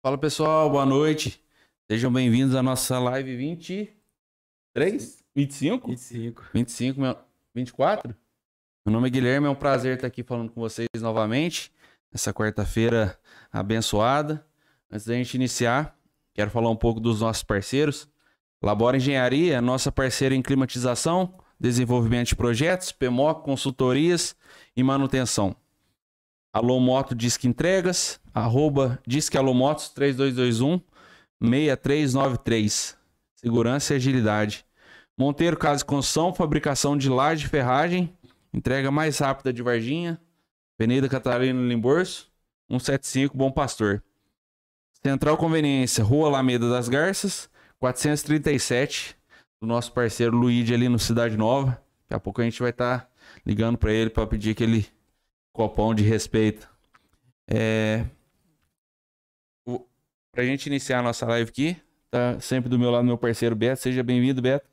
Fala pessoal, boa noite. Sejam bem-vindos à nossa live 23? 25? 25. 25, meu... 24? Meu nome é Guilherme, é um prazer estar aqui falando com vocês novamente. nessa quarta-feira abençoada. Antes da gente iniciar, quero falar um pouco dos nossos parceiros. Labora Engenharia, é nossa parceira em climatização, desenvolvimento de projetos, PMO, consultorias e manutenção. Alô Moto Disque Entregas, arroba alomotos 3221 6393. Segurança e agilidade. Monteiro Casa de Construção, fabricação de laje de ferragem, entrega mais rápida de Varginha, Avenida Catarina Limborso, 175 Bom Pastor. Central Conveniência, Rua Alameda das Garças, 437, do nosso parceiro Luigi ali no Cidade Nova. Daqui a pouco a gente vai estar tá ligando para ele para pedir aquele copão de respeito. É, Pra gente iniciar a nossa live aqui, tá sempre do meu lado meu parceiro Beto. Seja bem-vindo, Beto.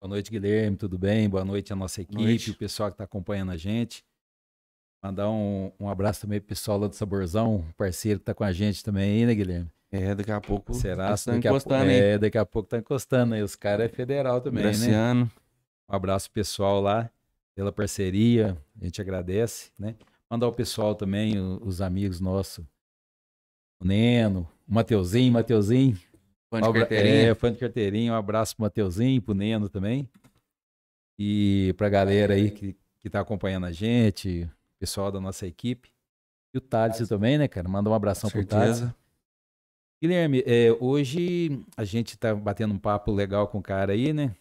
Boa noite, Guilherme. Tudo bem? Boa noite à nossa equipe, o pessoal que está acompanhando a gente. Mandar um, um abraço também pro pessoal lá do Saborzão, parceiro que tá com a gente também aí, né, Guilherme? É, daqui a pouco. Será? Tá daqui encostando, a, hein? É, daqui a pouco tá encostando aí. Né? Os caras é federal também, né? Graciano. né? Um abraço pessoal lá pela parceria. A gente agradece, né? Mandar o pessoal também, os amigos nossos o Neno, o Mateuzinho, Mateuzinho. Fã de carteirinha. É, fã de carteirinha. Um abraço pro Mateuzinho, pro Neno também. E pra galera aí que, que tá acompanhando a gente, o pessoal da nossa equipe. E o Thales também, né, cara? Manda um abração pro Thales. Guilherme, é, hoje a gente tá batendo um papo legal com o cara aí, né?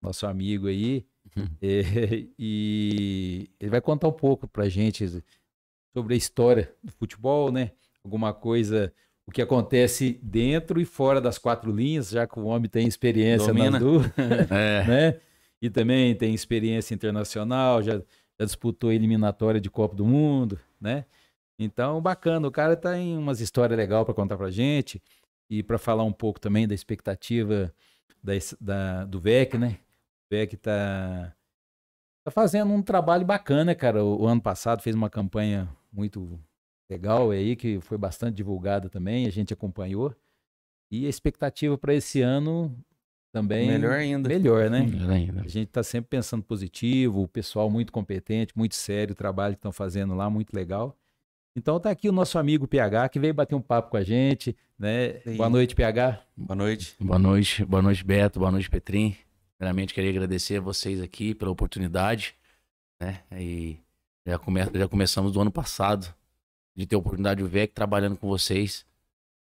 Nosso amigo aí. Uhum. é, e ele vai contar um pouco pra gente sobre a história do futebol, né? alguma coisa, o que acontece dentro e fora das quatro linhas, já que o homem tem experiência Domina. é. né? E também tem experiência internacional, já, já disputou eliminatória de Copa do Mundo, né? Então, bacana, o cara tá em umas histórias legais para contar pra gente e para falar um pouco também da expectativa da, da, do VEC, né? O VEC tá, tá fazendo um trabalho bacana, cara. O, o ano passado fez uma campanha muito legal aí, que foi bastante divulgada também, a gente acompanhou. E a expectativa para esse ano também. Melhor ainda. Melhor, né? Melhor ainda. A gente está sempre pensando positivo, o pessoal muito competente, muito sério, o trabalho que estão fazendo lá, muito legal. Então está aqui o nosso amigo PH, que veio bater um papo com a gente, né? Sim. Boa noite, PH. Boa noite. Boa noite, boa noite, Beto, boa noite, Petrim. Primeiramente, queria agradecer a vocês aqui pela oportunidade, né? E já, come... já começamos do ano passado, de ter a oportunidade de ver trabalhando com vocês.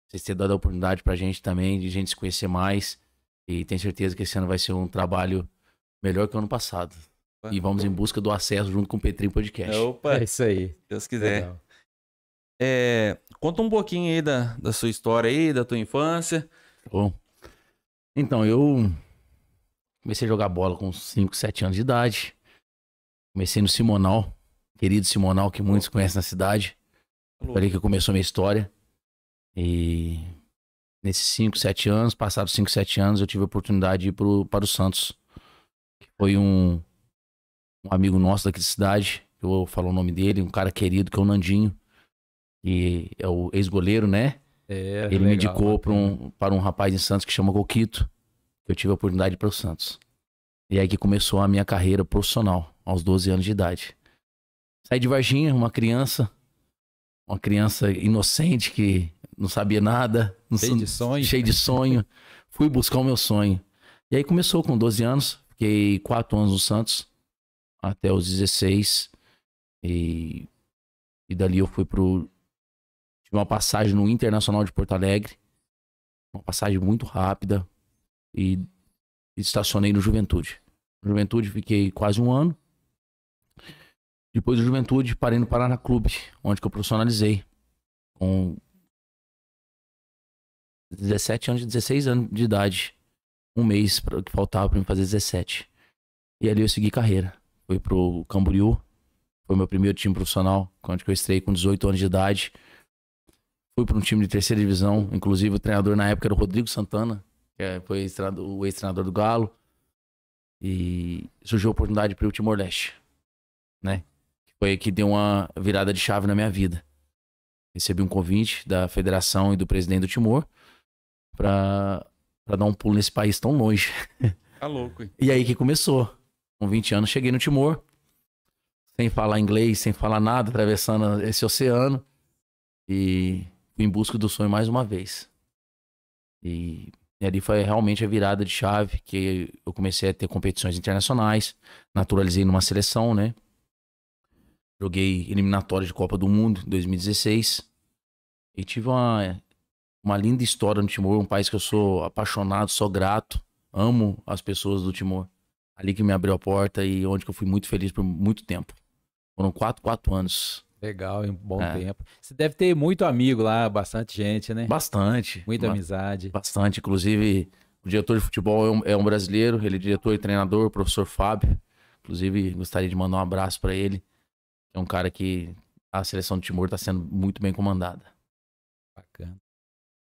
Vocês terem dado a oportunidade pra gente também, de gente se conhecer mais. E tenho certeza que esse ano vai ser um trabalho melhor que o ano passado. Opa. E vamos em busca do acesso junto com o Petrim Podcast. Opa! É isso aí. Deus quiser. É, conta um pouquinho aí da, da sua história aí, da tua infância. Bom. Então, eu comecei a jogar bola com 5, 7 anos de idade. Comecei no Simonal, querido Simonal, que muitos conhecem na cidade. Foi ali que começou a minha história. E nesses 5, 7 anos, passados 5, 7 anos, eu tive a oportunidade de ir pro, para o Santos. Que foi um, um amigo nosso daqui de cidade, eu vou falar o nome dele, um cara querido, que é o Nandinho. E é o ex-goleiro, né? É, Ele legal, me indicou para um, para um rapaz em Santos que chama Golquito. Eu tive a oportunidade para o Santos. E aí que começou a minha carreira profissional, aos 12 anos de idade. Saí de Varginha, uma criança, uma criança inocente que não sabia nada, cheio de sonho. Cheio de sonho. Fui buscar o meu sonho. E aí começou com 12 anos, fiquei 4 anos no Santos, até os 16. E, e dali eu fui pro. Tive uma passagem no Internacional de Porto Alegre, uma passagem muito rápida, e estacionei no Juventude. Juventude fiquei quase um ano, depois do Juventude, parei no Paraná Clube, onde que eu profissionalizei. Com 17 anos, 16 anos de idade. Um mês pra, que faltava para mim fazer 17. E ali eu segui carreira. Fui pro Camboriú. Foi meu primeiro time profissional, onde eu estrei com 18 anos de idade. Fui para um time de terceira divisão. Inclusive, o treinador na época era o Rodrigo Santana, que é, foi o ex-treinador do Galo. E surgiu a oportunidade para o Timor-Leste, né? Foi aí que deu uma virada de chave na minha vida. Recebi um convite da federação e do presidente do Timor para dar um pulo nesse país tão longe. Tá louco, hein? E aí que começou. Com 20 anos cheguei no Timor, sem falar inglês, sem falar nada, atravessando esse oceano. E fui em busca do sonho mais uma vez. E, e, ali foi realmente a virada de chave que eu comecei a ter competições internacionais, naturalizei numa seleção, né? Joguei eliminatória de Copa do Mundo em 2016. E tive uma, uma linda história no Timor, um país que eu sou apaixonado, sou grato, amo as pessoas do Timor. Ali que me abriu a porta e onde eu fui muito feliz por muito tempo. Foram quatro, quatro anos. Legal, em um bom é. tempo. Você deve ter muito amigo lá, bastante gente, né? Bastante. Muita ba amizade. Bastante. Inclusive, o diretor de futebol é um, é um brasileiro, ele é diretor e treinador, o professor Fábio. Inclusive, gostaria de mandar um abraço para ele. É um cara que a seleção do Timor está sendo muito bem comandada. Bacana.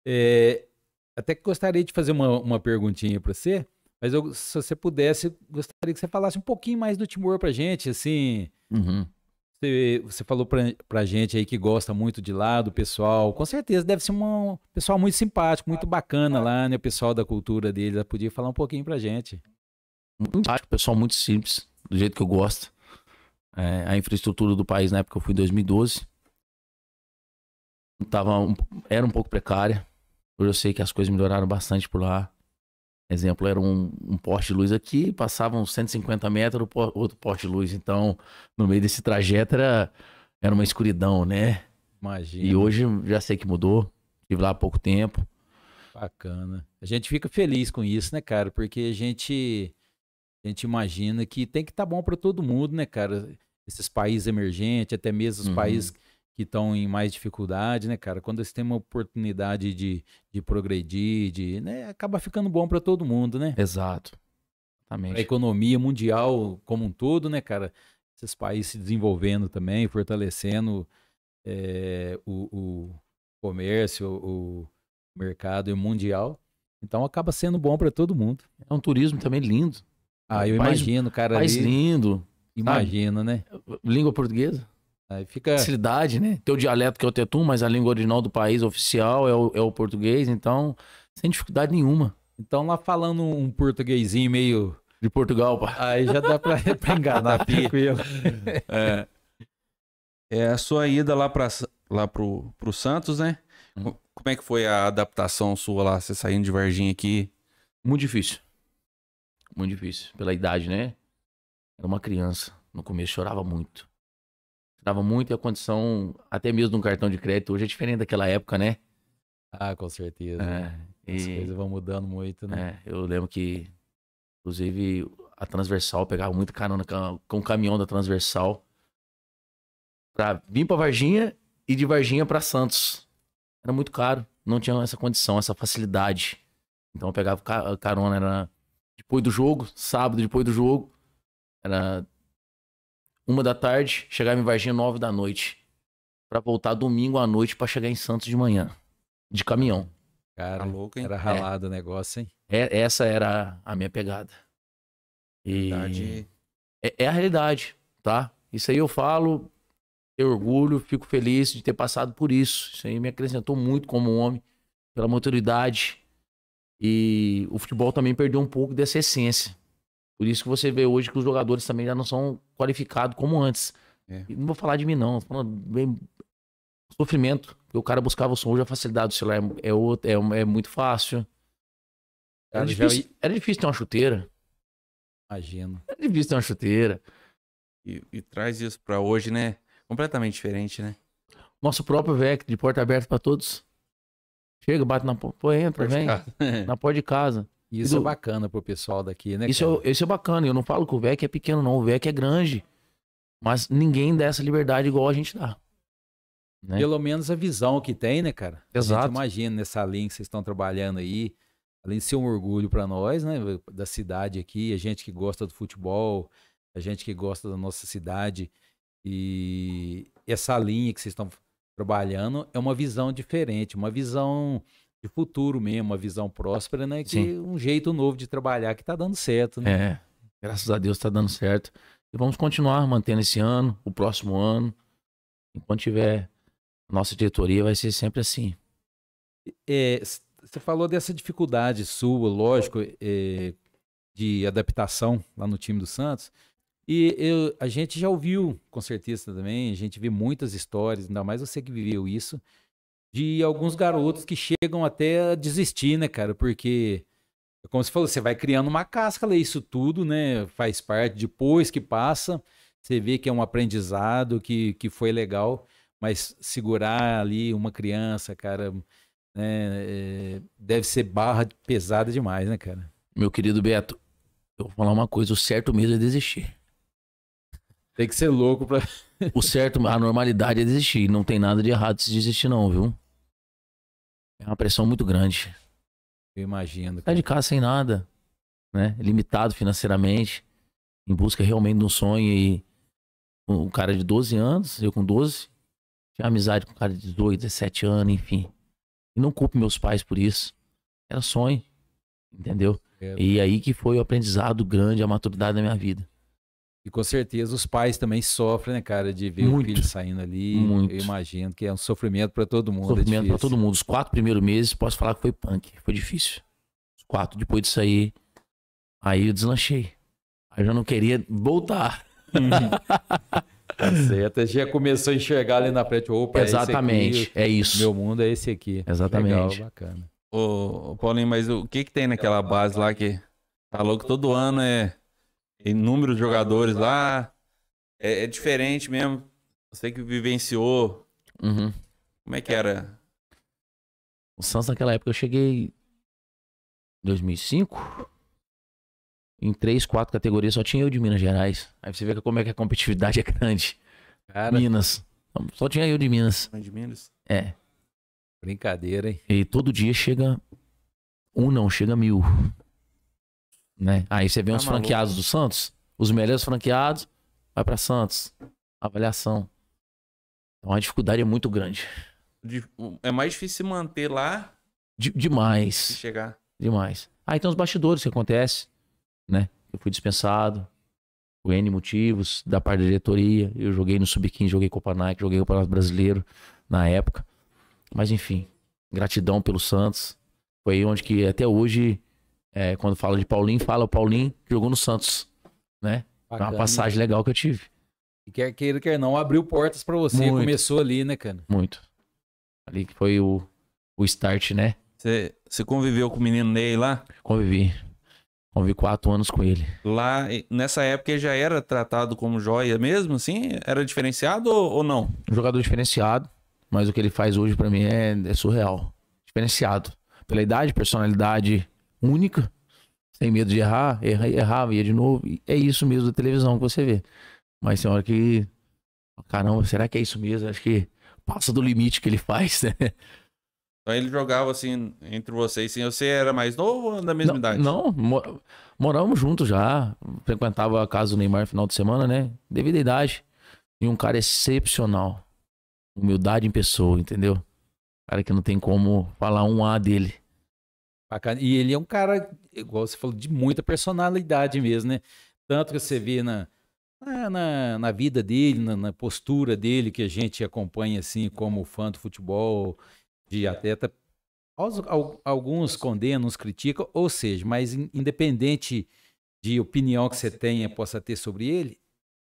É, até gostaria de fazer uma, uma perguntinha para você, mas eu, se você pudesse, gostaria que você falasse um pouquinho mais do Timor para gente, assim. Uhum. Você, você falou para pra gente aí que gosta muito de lá, do pessoal. Com certeza deve ser um pessoal muito simpático, muito bacana lá, né? O pessoal da cultura deles. Podia falar um pouquinho para gente. Muito simpático, pessoal muito simples, do jeito que eu gosto é, a infraestrutura do país na época eu fui em 2012. Tava um, era um pouco precária. Hoje eu sei que as coisas melhoraram bastante por lá. Exemplo, era um, um poste de luz aqui, passava uns 150 metros, outro poste de luz. Então, no meio desse trajeto era, era uma escuridão, né? Imagina. E hoje já sei que mudou. Estive lá há pouco tempo. Bacana. A gente fica feliz com isso, né, cara? Porque a gente a gente imagina que tem que estar tá bom para todo mundo, né, cara? Esses países emergentes, até mesmo os uhum. países que estão em mais dificuldade, né, cara? Quando eles têm uma oportunidade de, de progredir, de, né, acaba ficando bom para todo mundo, né? Exato. Exatamente. A economia mundial como um todo, né, cara? Esses países se desenvolvendo também, fortalecendo é, o, o, comércio, o mercado mundial. Então acaba sendo bom para todo mundo. É um turismo também lindo. Ah, eu país, imagino, cara. País ali, lindo. Imagino, né? Ah, língua portuguesa. Aí fica. Cidade, né? Teu dialeto que é o tetum, mas a língua original do país oficial é o, é o português, então, sem dificuldade nenhuma. Então, lá falando um portuguesinho meio. De Portugal, pá. Aí já dá pra, pra enganar, tranquilo. É. é. A sua ida lá, pra, lá pro, pro Santos, né? Hum. Como é que foi a adaptação sua lá? Você saindo de Varginha aqui? Muito difícil. Muito difícil, pela idade, né? Era uma criança. No começo chorava muito. Chorava muito e a condição, até mesmo de um cartão de crédito, hoje é diferente daquela época, né? Ah, com certeza. É, As coisas vão mudando muito, né? É, eu lembro que, inclusive, a transversal pegava muito carona com o caminhão da transversal pra vir pra Varginha e de Varginha para Santos. Era muito caro, não tinha essa condição, essa facilidade. Então eu pegava carona, era depois do jogo, sábado depois do jogo. Era uma da tarde, chegava em Varginha nove da noite. para voltar domingo à noite para chegar em Santos de manhã. De caminhão. Cara, tá louco, hein? era é. ralado é. o negócio, hein? É, essa era a minha pegada. E É, é a realidade, tá? Isso aí eu falo, tenho orgulho, fico feliz de ter passado por isso. Isso aí me acrescentou muito como homem, pela maturidade, e o futebol também perdeu um pouco dessa essência. Por isso que você vê hoje que os jogadores também já não são qualificados como antes. É. Não vou falar de mim, não. Falando bem sofrimento. Porque o cara buscava o som, hoje a facilidade do celular é, é, outro é, é muito fácil. Era, difícil, já... era difícil ter uma chuteira. Imagino. Era difícil ter uma chuteira. E, e traz isso para hoje, né? Completamente diferente, né? Nosso próprio VEC de porta aberta para todos. Chega, bate na porta, entra, vem. Na porta de casa. Isso do... é bacana pro pessoal daqui, né? Isso é, isso é, bacana. Eu não falo que o VEC é pequeno, não. O VEC é grande. Mas ninguém dá essa liberdade igual a gente dá. Né? Pelo menos a visão que tem, né, cara? Exato. imagina nessa linha que vocês estão trabalhando aí. Além de ser um orgulho para nós, né? Da cidade aqui, a gente que gosta do futebol, a gente que gosta da nossa cidade. E essa linha que vocês estão trabalhando, é uma visão diferente, uma visão de futuro mesmo, uma visão próspera, né? Que um jeito novo de trabalhar que está dando certo, né? É, graças a Deus está dando certo. E vamos continuar mantendo esse ano, o próximo ano. Enquanto tiver nossa diretoria, vai ser sempre assim. É, você falou dessa dificuldade sua, lógico, é, de adaptação lá no time do Santos. E eu, a gente já ouviu concertista também, a gente vê muitas histórias, ainda mais você que viveu isso, de alguns garotos que chegam até a desistir, né, cara? Porque, como você falou, você vai criando uma casca, isso tudo, né? Faz parte, depois que passa, você vê que é um aprendizado, que, que foi legal, mas segurar ali uma criança, cara, né, é, deve ser barra pesada demais, né, cara? Meu querido Beto, eu vou falar uma coisa, o certo mesmo é desistir. Tem que ser louco pra. o certo, a normalidade é desistir. Não tem nada de errado se desistir, não, viu? É uma pressão muito grande. Eu imagino. Cara. Tá de casa sem nada, né? Limitado financeiramente, em busca realmente de um sonho. E um cara de 12 anos, eu com 12, tinha amizade com um cara de 18, 17 anos, enfim. E não culpo meus pais por isso. Era sonho, entendeu? É, e aí que foi o aprendizado grande, a maturidade da minha vida. E com certeza os pais também sofrem, né, cara, de ver muito, o filho saindo ali. Muito. Eu imagino que é um sofrimento para todo mundo. É sofrimento é para todo mundo. Os quatro primeiros meses, posso falar que foi punk, foi difícil. Os quatro depois de sair aí eu deslanchei. Aí eu já não queria voltar. Uhum. tá certo. Já começou a enxergar ali na frente. Opa, é Exatamente, é, aqui, é isso. Meu mundo é esse aqui. Exatamente. Legal, bacana. Ô, Paulinho, mas o que que tem naquela base lá que falou que todo ano é inúmeros jogadores lá. É, é, diferente mesmo. Você que vivenciou. Uhum. Como é que era? O Santos naquela época eu cheguei em 2005. Em três, quatro categorias só tinha eu de Minas Gerais. Aí você vê como é que a competitividade é grande. Cara, Minas. Só tinha eu de Minas. De Minas? É. Brincadeira, hein? E todo dia chega um não, chega mil. Né? Aí você vê tá uns franqueados do Santos, os melhores franqueados, vai para Santos. Avaliação. Então a dificuldade é muito grande. É mais difícil se manter lá. De, demais. De chegar. Demais. Aí tem os bastidores que acontece, né? Eu fui dispensado por N motivos da parte da diretoria. Eu joguei no Sub-15, joguei Copa Nike, joguei o Palácio Brasileiro na época. Mas enfim, gratidão pelo Santos. Foi onde que até hoje é, quando fala de Paulinho, fala o Paulinho que jogou no Santos, né? Bacana. uma passagem legal que eu tive. E quer queira, quer não, abriu portas para você. Muito. Começou ali, né, cara? Muito. Ali que foi o, o start, né? Você conviveu com o menino Ney lá? Convivi. Convivi quatro anos com ele. Lá, nessa época, ele já era tratado como joia mesmo, assim? Era diferenciado ou, ou não? Um jogador diferenciado, mas o que ele faz hoje para mim é, é surreal. Diferenciado. Pela idade, personalidade, única, sem medo de errar, erra, errava, ia de novo. é isso mesmo da televisão que você vê. Mas tem hora que. Caramba, será que é isso mesmo? Acho que passa do limite que ele faz, né? Então ele jogava assim entre vocês, assim, você era mais novo ou da mesma não, idade? Não, mor morávamos juntos já. Frequentava a casa do Neymar no final de semana, né? Devido à idade. E um cara excepcional. Humildade em pessoa, entendeu? Cara que não tem como falar um A dele. Bacana. E ele é um cara, igual você falou, de muita personalidade mesmo, né? Tanto que você vê na, na, na vida dele, na, na postura dele, que a gente acompanha assim como fã do futebol, de atleta, Alguns condenam, uns criticam, ou seja, mas independente de opinião que você tenha, possa ter sobre ele,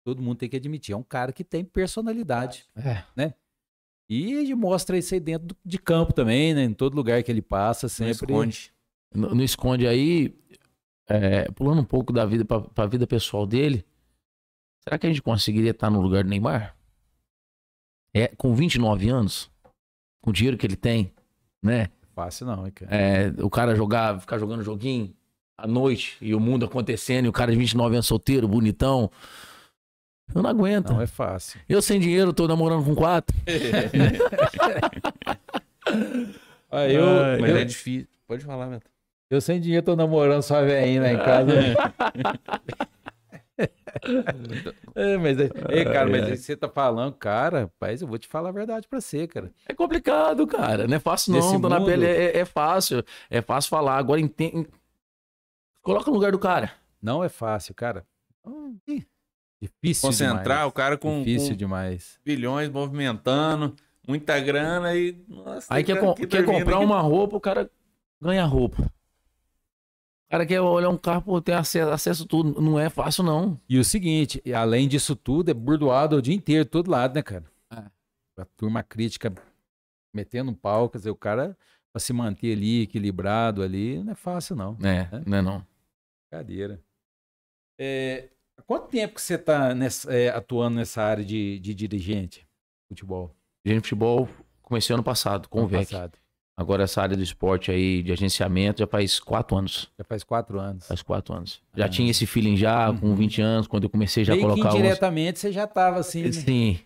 todo mundo tem que admitir, é um cara que tem personalidade, é. né? E ele mostra isso aí dentro de campo também, né? Em todo lugar que ele passa, sempre. Não esconde. Não, não esconde aí, é, pulando um pouco da vida para a vida pessoal dele. Será que a gente conseguiria estar no lugar do Neymar? É, com 29 anos, com o dinheiro que ele tem, né? Fácil não, hein, cara? É, o cara jogar, ficar jogando joguinho à noite e o mundo acontecendo, e o cara de 29 anos solteiro, bonitão, eu não aguento. Não é fácil. Eu sem dinheiro, tô namorando com quatro. ah, eu, ah, mas eu... é difícil. Pode falar, Beto. Eu sem dinheiro tô namorando só a lá em casa. é, mas, é, cara, mas você tá falando, cara, mas eu vou te falar a verdade pra você, cara. É complicado, cara. Não é fácil, não. Nesse Dona Pele é, é, é, fácil. É fácil falar. Agora entende. Coloca no lugar do cara. Não é fácil, cara. Hum, Difícil Concentrar demais. o cara com, Difícil com demais. bilhões movimentando, muita grana e. Nossa, Aí quer, com, que quer comprar aqui. uma roupa, o cara ganha roupa. O cara quer olhar um carro, pô, tem acesso, acesso a tudo. Não é fácil, não. E o seguinte, além disso tudo, é burdoado o dia inteiro, todo lado, né, cara? É. A turma crítica metendo um pau, quer dizer, o cara para se manter ali, equilibrado ali, não é fácil, não. É, né? não é não. Cadeira. É, Há quanto tempo que você está é, atuando nessa área de, de dirigente de futebol? Dirigente de futebol comecei ano passado, com ano o VEC. Passado. Agora essa área do esporte aí, de agenciamento, já faz quatro anos. Já faz quatro anos. Faz quatro anos. Já ah. tinha esse feeling já, com 20 uhum. anos, quando eu comecei já a colocar... o... indiretamente você já estava assim... Né? Sim.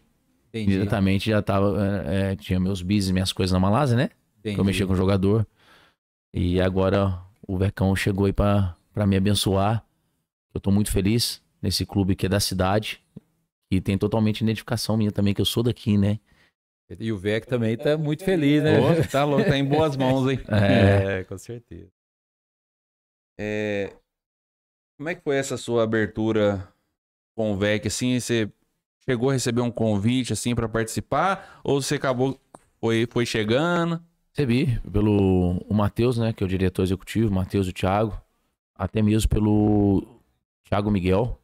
Entendi. Diretamente já estava é, é, tinha meus business minhas coisas na Malásia, né? Entendi. eu mexia com o jogador. E agora o Vecão chegou aí para me abençoar. Eu estou muito feliz nesse clube que é da cidade e tem totalmente identificação minha também, que eu sou daqui, né? E o Vec também tá muito feliz, né? Oh, tá louco, tá em boas mãos, hein? É, é com certeza. É... Como é que foi essa sua abertura com o Vec, assim? Você chegou a receber um convite, assim, para participar? Ou você acabou, foi, foi chegando? Recebi pelo o Matheus, né? Que é o diretor executivo, Matheus e o Thiago. Até mesmo pelo Thiago Miguel,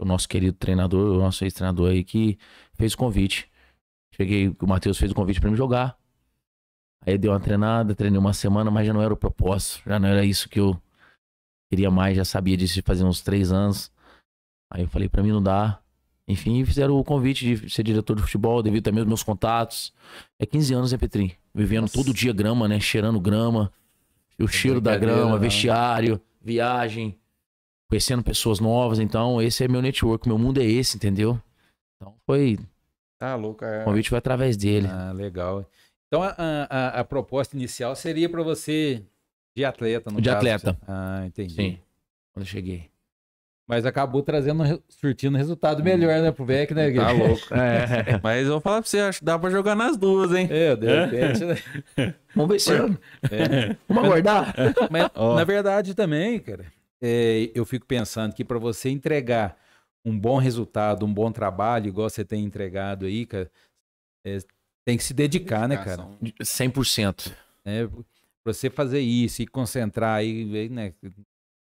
o nosso querido treinador, o nosso ex-treinador aí que fez o convite. Cheguei, o Matheus fez o convite para me jogar. Aí deu uma treinada, treinei uma semana, mas já não era o propósito, já não era isso que eu queria mais, já sabia disso fazia uns três anos. Aí eu falei, para mim não dá. Enfim, fizeram o convite de ser diretor de futebol, devido também aos meus contatos. É 15 anos, né, Petri? Vivendo Nossa. todo dia grama, né? Cheirando grama, o cheiro da grama, vestiário, viagem, conhecendo pessoas novas. Então, esse é meu network, meu mundo é esse, entendeu? Então, foi. Tá louco. É... O convite foi através dele. Ah, legal. Então, a, a, a proposta inicial seria para você de atleta, no De caso. atleta. Ah, entendi. Sim. Quando eu cheguei. Mas acabou trazendo, surtindo resultado melhor, né, pro Beck, né, Guilherme? Tá louco. É. Mas eu vou falar pra você, acho que dá pra jogar nas duas, hein? É, de repente, né? Vamos ver se... É. Vamos aguardar? Mas, oh. Na verdade, também, cara, é, eu fico pensando que para você entregar um bom resultado, um bom trabalho, igual você tem entregado aí, cara, é, tem que se dedicar, né, cara? 100%. É, você fazer isso e concentrar aí, né,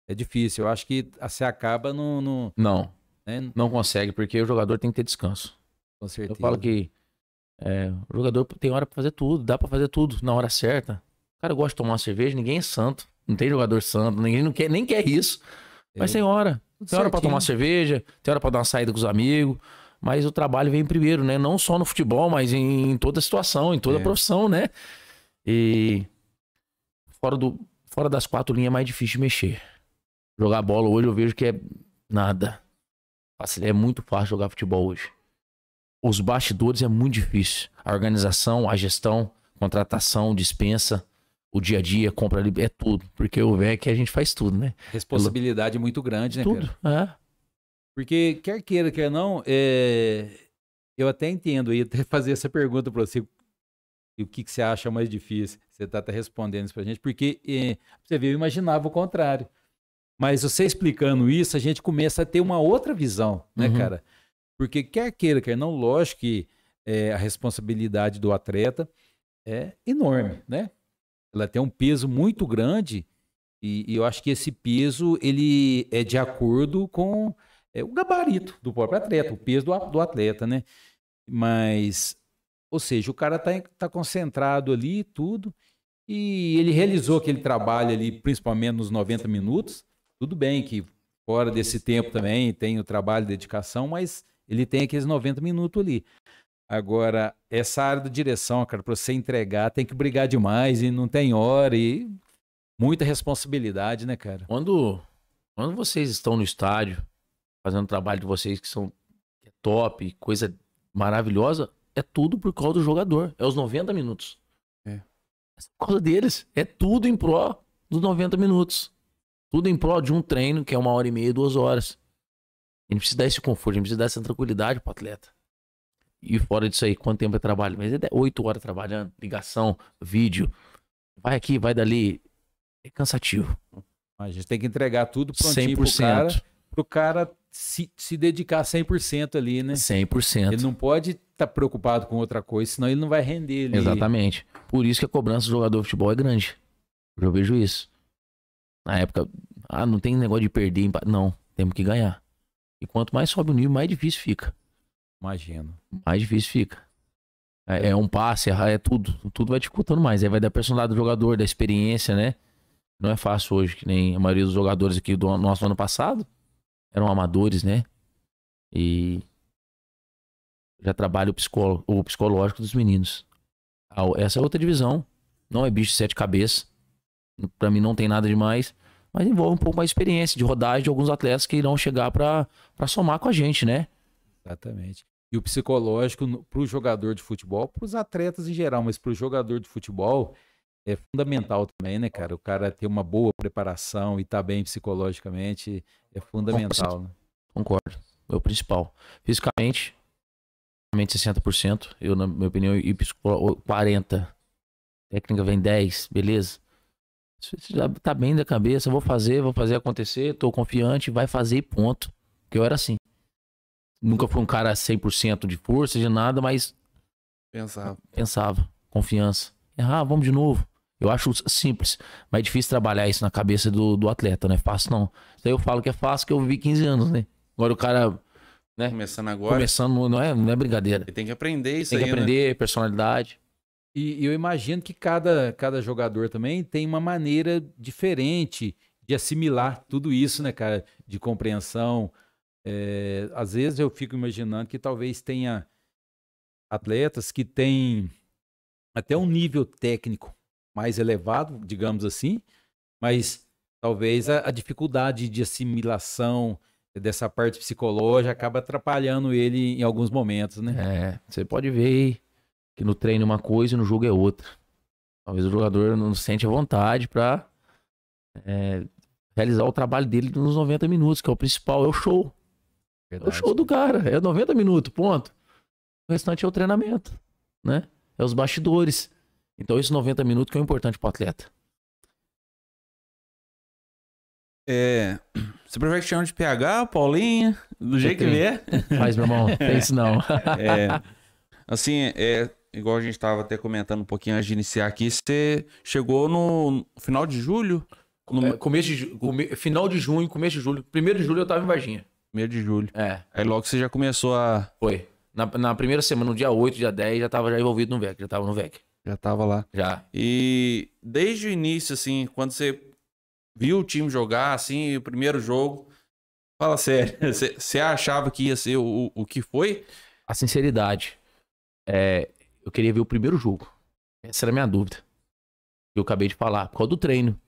é difícil. Eu acho que você acaba no... no não, né? não consegue, porque o jogador tem que ter descanso. Com certeza. Eu falo que é, o jogador tem hora para fazer tudo, dá para fazer tudo na hora certa. O cara gosta de tomar uma cerveja, ninguém é santo. Não tem jogador santo, ninguém não quer, nem quer isso. Mas tem hora. tem hora para tomar cerveja, tem hora para dar uma saída com os amigos. Mas o trabalho vem primeiro, né? Não só no futebol, mas em, em toda situação, em toda é. profissão, né? E fora, do, fora das quatro linhas é mais difícil de mexer. Jogar bola hoje eu vejo que é nada. Assim, é muito fácil jogar futebol hoje. Os bastidores é muito difícil. A organização, a gestão, contratação, dispensa o dia a dia, compra ali, é tudo. Porque o velho é que a gente faz tudo, né? Responsabilidade Ela... muito grande, né, Tudo, é. Porque quer queira, quer não, é... eu até entendo, eu ia até fazer essa pergunta para você. E o que, que você acha mais difícil? Você está até respondendo isso para gente, porque é, você vê, eu imaginava o contrário. Mas você explicando isso, a gente começa a ter uma outra visão, né, uhum. cara? Porque quer queira, quer não, lógico que é, a responsabilidade do atleta é enorme, né? ela tem um peso muito grande e, e, eu acho que esse peso ele é de acordo com é, o gabarito do próprio atleta, o peso do, do atleta, né? Mas, ou seja, o cara está tá concentrado ali tudo e ele realizou aquele trabalho ali, principalmente nos 90 minutos. Tudo bem que fora desse tempo também tem o trabalho, dedicação, mas ele tem aqueles 90 minutos ali. Agora, essa área da direção, cara, para você entregar, tem que brigar demais e não tem hora e muita responsabilidade, né, cara? Quando, quando vocês estão no estádio, fazendo o trabalho de vocês que são é top, coisa maravilhosa, é tudo por causa do jogador. É os 90 minutos. É. é por causa deles. É tudo em pró dos 90 minutos. Tudo em pró de um treino que é uma hora e meia, duas horas. A gente precisa dar esse conforto, a gente precisa dar essa tranquilidade pro atleta. E fora disso aí, quanto tempo é trabalho? Mas é oito horas trabalhando, ligação, vídeo. Vai aqui, vai dali. É cansativo. A gente tem que entregar tudo prontinho 100%. pro cara, pro cara se, se dedicar 100% ali, né? 100%. Ele não pode estar tá preocupado com outra coisa, senão ele não vai render ali. Exatamente. Por isso que a cobrança do jogador de futebol é grande. Eu vejo isso. Na época, ah, não tem negócio de perder, não, temos que ganhar. E quanto mais sobe o nível, mais difícil fica. Imagino. Mais difícil fica. É, é um passe, é, é tudo. Tudo vai dificultando mais. Aí vai da personalidade do jogador, da experiência, né? Não é fácil hoje, que nem a maioria dos jogadores aqui do nosso ano passado eram amadores, né? E já trabalha o, psicó o psicológico dos meninos. Ah, essa é outra divisão. Não é bicho de sete cabeças. Para mim não tem nada demais. Mas envolve um pouco mais de experiência, de rodagem de alguns atletas que irão chegar para somar com a gente, né? Exatamente. E o psicológico para o jogador de futebol, para os atletas em geral, mas para o jogador de futebol é fundamental também, né, cara? O cara ter uma boa preparação e estar tá bem psicologicamente é fundamental. Né? Concordo. É o principal. Fisicamente, 60%, eu, na minha opinião, e 40%. Técnica vem 10, beleza? Já tá bem da cabeça, vou fazer, vou fazer acontecer, tô confiante, vai fazer e ponto. Que eu era assim. Nunca foi um cara 100% de força, de nada, mas. Pensava. Pensava. Confiança. Errar, ah, vamos de novo. Eu acho simples, mas é difícil trabalhar isso na cabeça do, do atleta, não é fácil não. Isso aí eu falo que é fácil, que eu vivi 15 anos, né? Agora o cara. Né? Começando agora. Começando, não é, não é brincadeira. Ele tem que aprender isso tem aí. Tem né? que aprender né? personalidade. E, eu imagino que cada, cada jogador também tem uma maneira diferente de assimilar tudo isso, né, cara? De compreensão, é, às vezes eu fico imaginando que talvez tenha atletas que têm até um nível técnico mais elevado, digamos assim, mas talvez a, a dificuldade de assimilação dessa parte psicológica acaba atrapalhando ele em alguns momentos, né? É, você pode ver que no treino uma coisa e no jogo é outra. Talvez o jogador não sente a vontade para é, realizar o trabalho dele nos 90 minutos, que é o principal, é o show. Verdade. É o show do cara. É 90 minutos, ponto. O restante é o treinamento, né? É os bastidores. Então, esses 90 minutos que é o importante pro atleta. É. Você prefere que chame de PH, Paulinha? Do jeito que vier? É? Mas, meu irmão, tem isso não. é. Assim, é, igual a gente estava até comentando um pouquinho antes de iniciar aqui, você chegou no final de julho? No... É, começo de, come, final de junho, começo de julho. Primeiro de julho eu estava em Varginha. 1 de julho. É. Aí logo você já começou a. Foi. Na, na primeira semana, no dia 8, dia 10, já tava já envolvido no VEC, já tava no VEC. Já tava lá. Já. E desde o início, assim, quando você viu o time jogar, assim, o primeiro jogo, fala sério, você achava que ia ser o, o que foi? A sinceridade. É, eu queria ver o primeiro jogo. Essa era a minha dúvida. Eu acabei de falar, por causa do treino.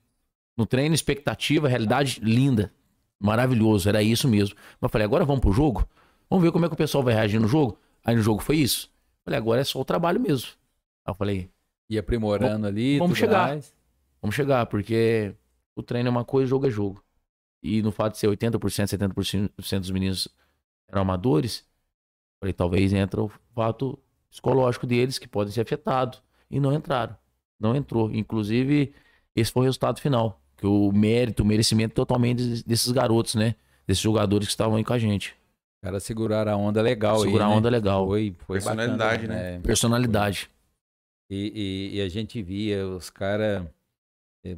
No treino, expectativa, realidade linda. Maravilhoso, era isso mesmo. Mas falei, agora vamos pro jogo? Vamos ver como é que o pessoal vai reagir no jogo? Aí no jogo foi isso. Falei, agora é só o trabalho mesmo. Aí eu falei. E aprimorando ali. Vamos chegar. Mais. Vamos chegar, porque o treino é uma coisa, jogo é jogo. E no fato de ser 80%, 70% dos meninos eram amadores, falei, talvez entra o fato psicológico deles que podem ser afetados. E não entraram. Não entrou. Inclusive, esse foi o resultado final que o mérito, o merecimento é totalmente desses garotos, né? Desses jogadores que estavam aí com a gente. Cara, segurar a onda legal. Segurar aí, a né? onda né? legal. Foi, foi Personalidade, bacana, né? né? Personalidade. E, e, e, a gente via os caras. Eh,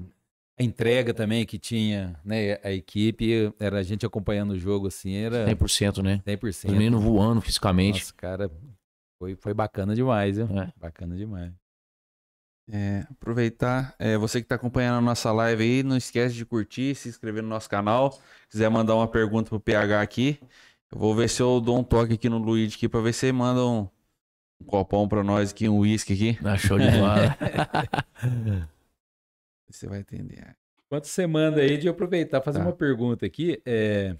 a entrega também que tinha, né? A equipe, era a gente acompanhando o jogo assim, era. 100%, né? 100%. Os meninos voando fisicamente. Nossa, cara, foi, foi bacana demais, viu? É. Bacana demais. É, aproveitar, é, você que está acompanhando a nossa live aí, não esquece de curtir, se inscrever no nosso canal. Se quiser mandar uma pergunta pro PH aqui, eu vou ver se eu dou um toque aqui no Luigi aqui para ver se ele manda um, um copão para nós aqui, um uísque aqui. na ah, show de bola. você vai entender. Enquanto você manda aí, de aproveitar, fazer tá. uma pergunta aqui. É...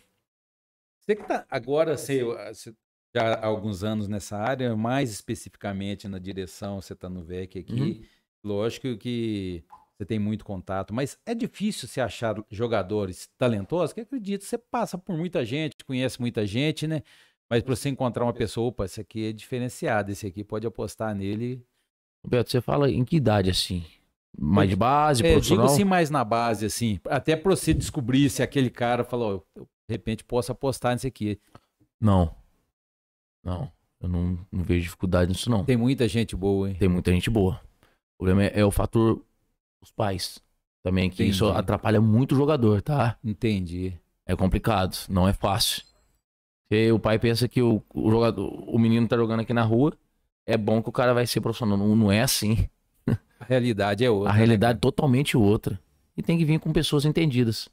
Você que está agora, você, assim, já há alguns anos nessa área, mais especificamente na direção, você está no VEC aqui. Uhum Lógico que você tem muito contato, mas é difícil se achar jogadores talentosos, que acredito, você passa por muita gente, conhece muita gente, né? Mas para você encontrar uma pessoa, opa, esse aqui é diferenciado, esse aqui pode apostar nele. Roberto, você fala em que idade assim? Mais base, é, profissional? Digo assim, mais na base, assim. Até para você descobrir se aquele cara falou, oh, de repente posso apostar nesse aqui. Não. Não. Eu não, não vejo dificuldade nisso, não. Tem muita gente boa, hein? Tem muita gente boa problema é, é o fator os pais também, que Entendi. isso atrapalha muito o jogador, tá? Entendi. É complicado, não é fácil. E o pai pensa que o, o, jogador, o menino tá jogando aqui na rua, é bom que o cara vai ser profissional. Não, não é assim. A realidade é outra. A né, realidade é né? totalmente outra. E tem que vir com pessoas entendidas,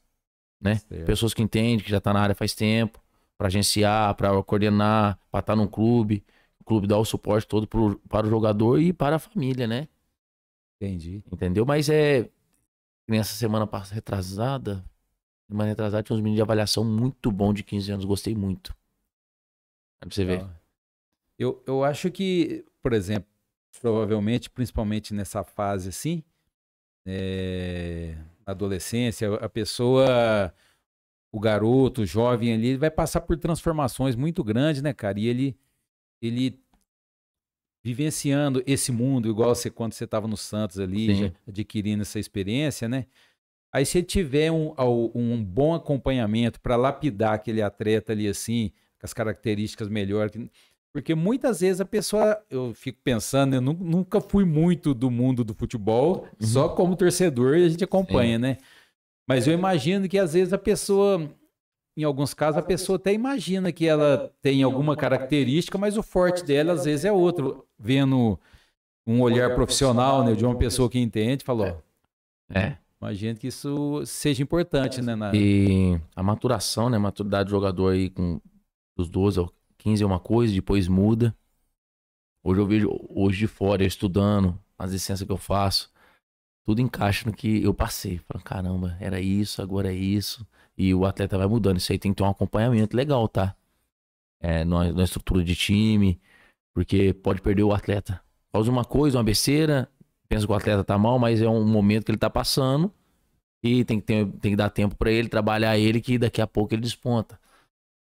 né? Certo. Pessoas que entendem, que já tá na área faz tempo, para agenciar, para coordenar, para estar tá num clube. O clube dá o suporte todo pro, para o jogador e para a família, né? Entendi. Entendeu? Mas é. Nessa semana passada, retrasada, semana retrasada, tinha uns meninos de avaliação muito bom de 15 anos, gostei muito. É pra você ver. Eu, eu acho que, por exemplo, provavelmente, principalmente nessa fase assim, é, adolescência, a pessoa, o garoto, o jovem ali, vai passar por transformações muito grandes, né, cara? E ele, ele vivenciando esse mundo, igual você quando você estava no Santos ali, adquirindo essa experiência, né? Aí se ele tiver um, um bom acompanhamento para lapidar aquele atleta ali assim, com as características melhores. Porque muitas vezes a pessoa, eu fico pensando, eu nunca fui muito do mundo do futebol, uhum. só como torcedor e a gente acompanha, Sim. né? Mas eu imagino que às vezes a pessoa em alguns casos, a pessoa até imagina que ela tem alguma característica, mas o forte dela às vezes é outro. Vendo um olhar profissional né, de uma então, pessoa que entende, falou. É. é. Imagino que isso seja importante, né? Na... E a maturação, né? A maturidade do jogador aí com os 12 ou 15 é uma coisa, depois muda. Hoje eu vejo, hoje de fora, eu estudando, as licenças que eu faço, tudo encaixa no que eu passei. Falando, caramba, era isso, agora é isso e o atleta vai mudando. Isso aí tem que ter um acompanhamento legal, tá? É, na, na estrutura de time, porque pode perder o atleta. faz uma coisa, uma besteira, pensa que o atleta tá mal, mas é um momento que ele tá passando e tem que, ter, tem que dar tempo para ele, trabalhar ele, que daqui a pouco ele desponta.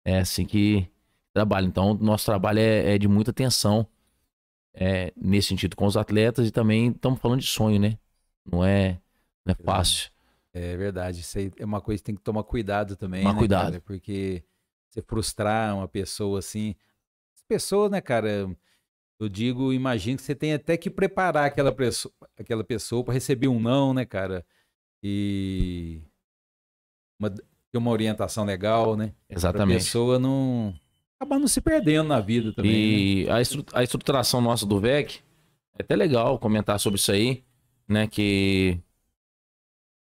É assim que trabalha. Então, nosso trabalho é, é de muita atenção é, nesse sentido com os atletas e também estamos falando de sonho, né? Não é, não é fácil. É verdade. Isso é uma coisa que tem que tomar cuidado também. Tomar né, cuidado. Cara? Porque você frustrar uma pessoa assim. As pessoas, né, cara? Eu digo, imagino que você tem até que preparar aquela, preso, aquela pessoa para receber um não, né, cara? E. Uma, uma orientação legal, né? Exatamente. a pessoa não. acabar não se perdendo na vida também. E né? a, estru a estruturação nossa do VEC é até legal comentar sobre isso aí, né? Que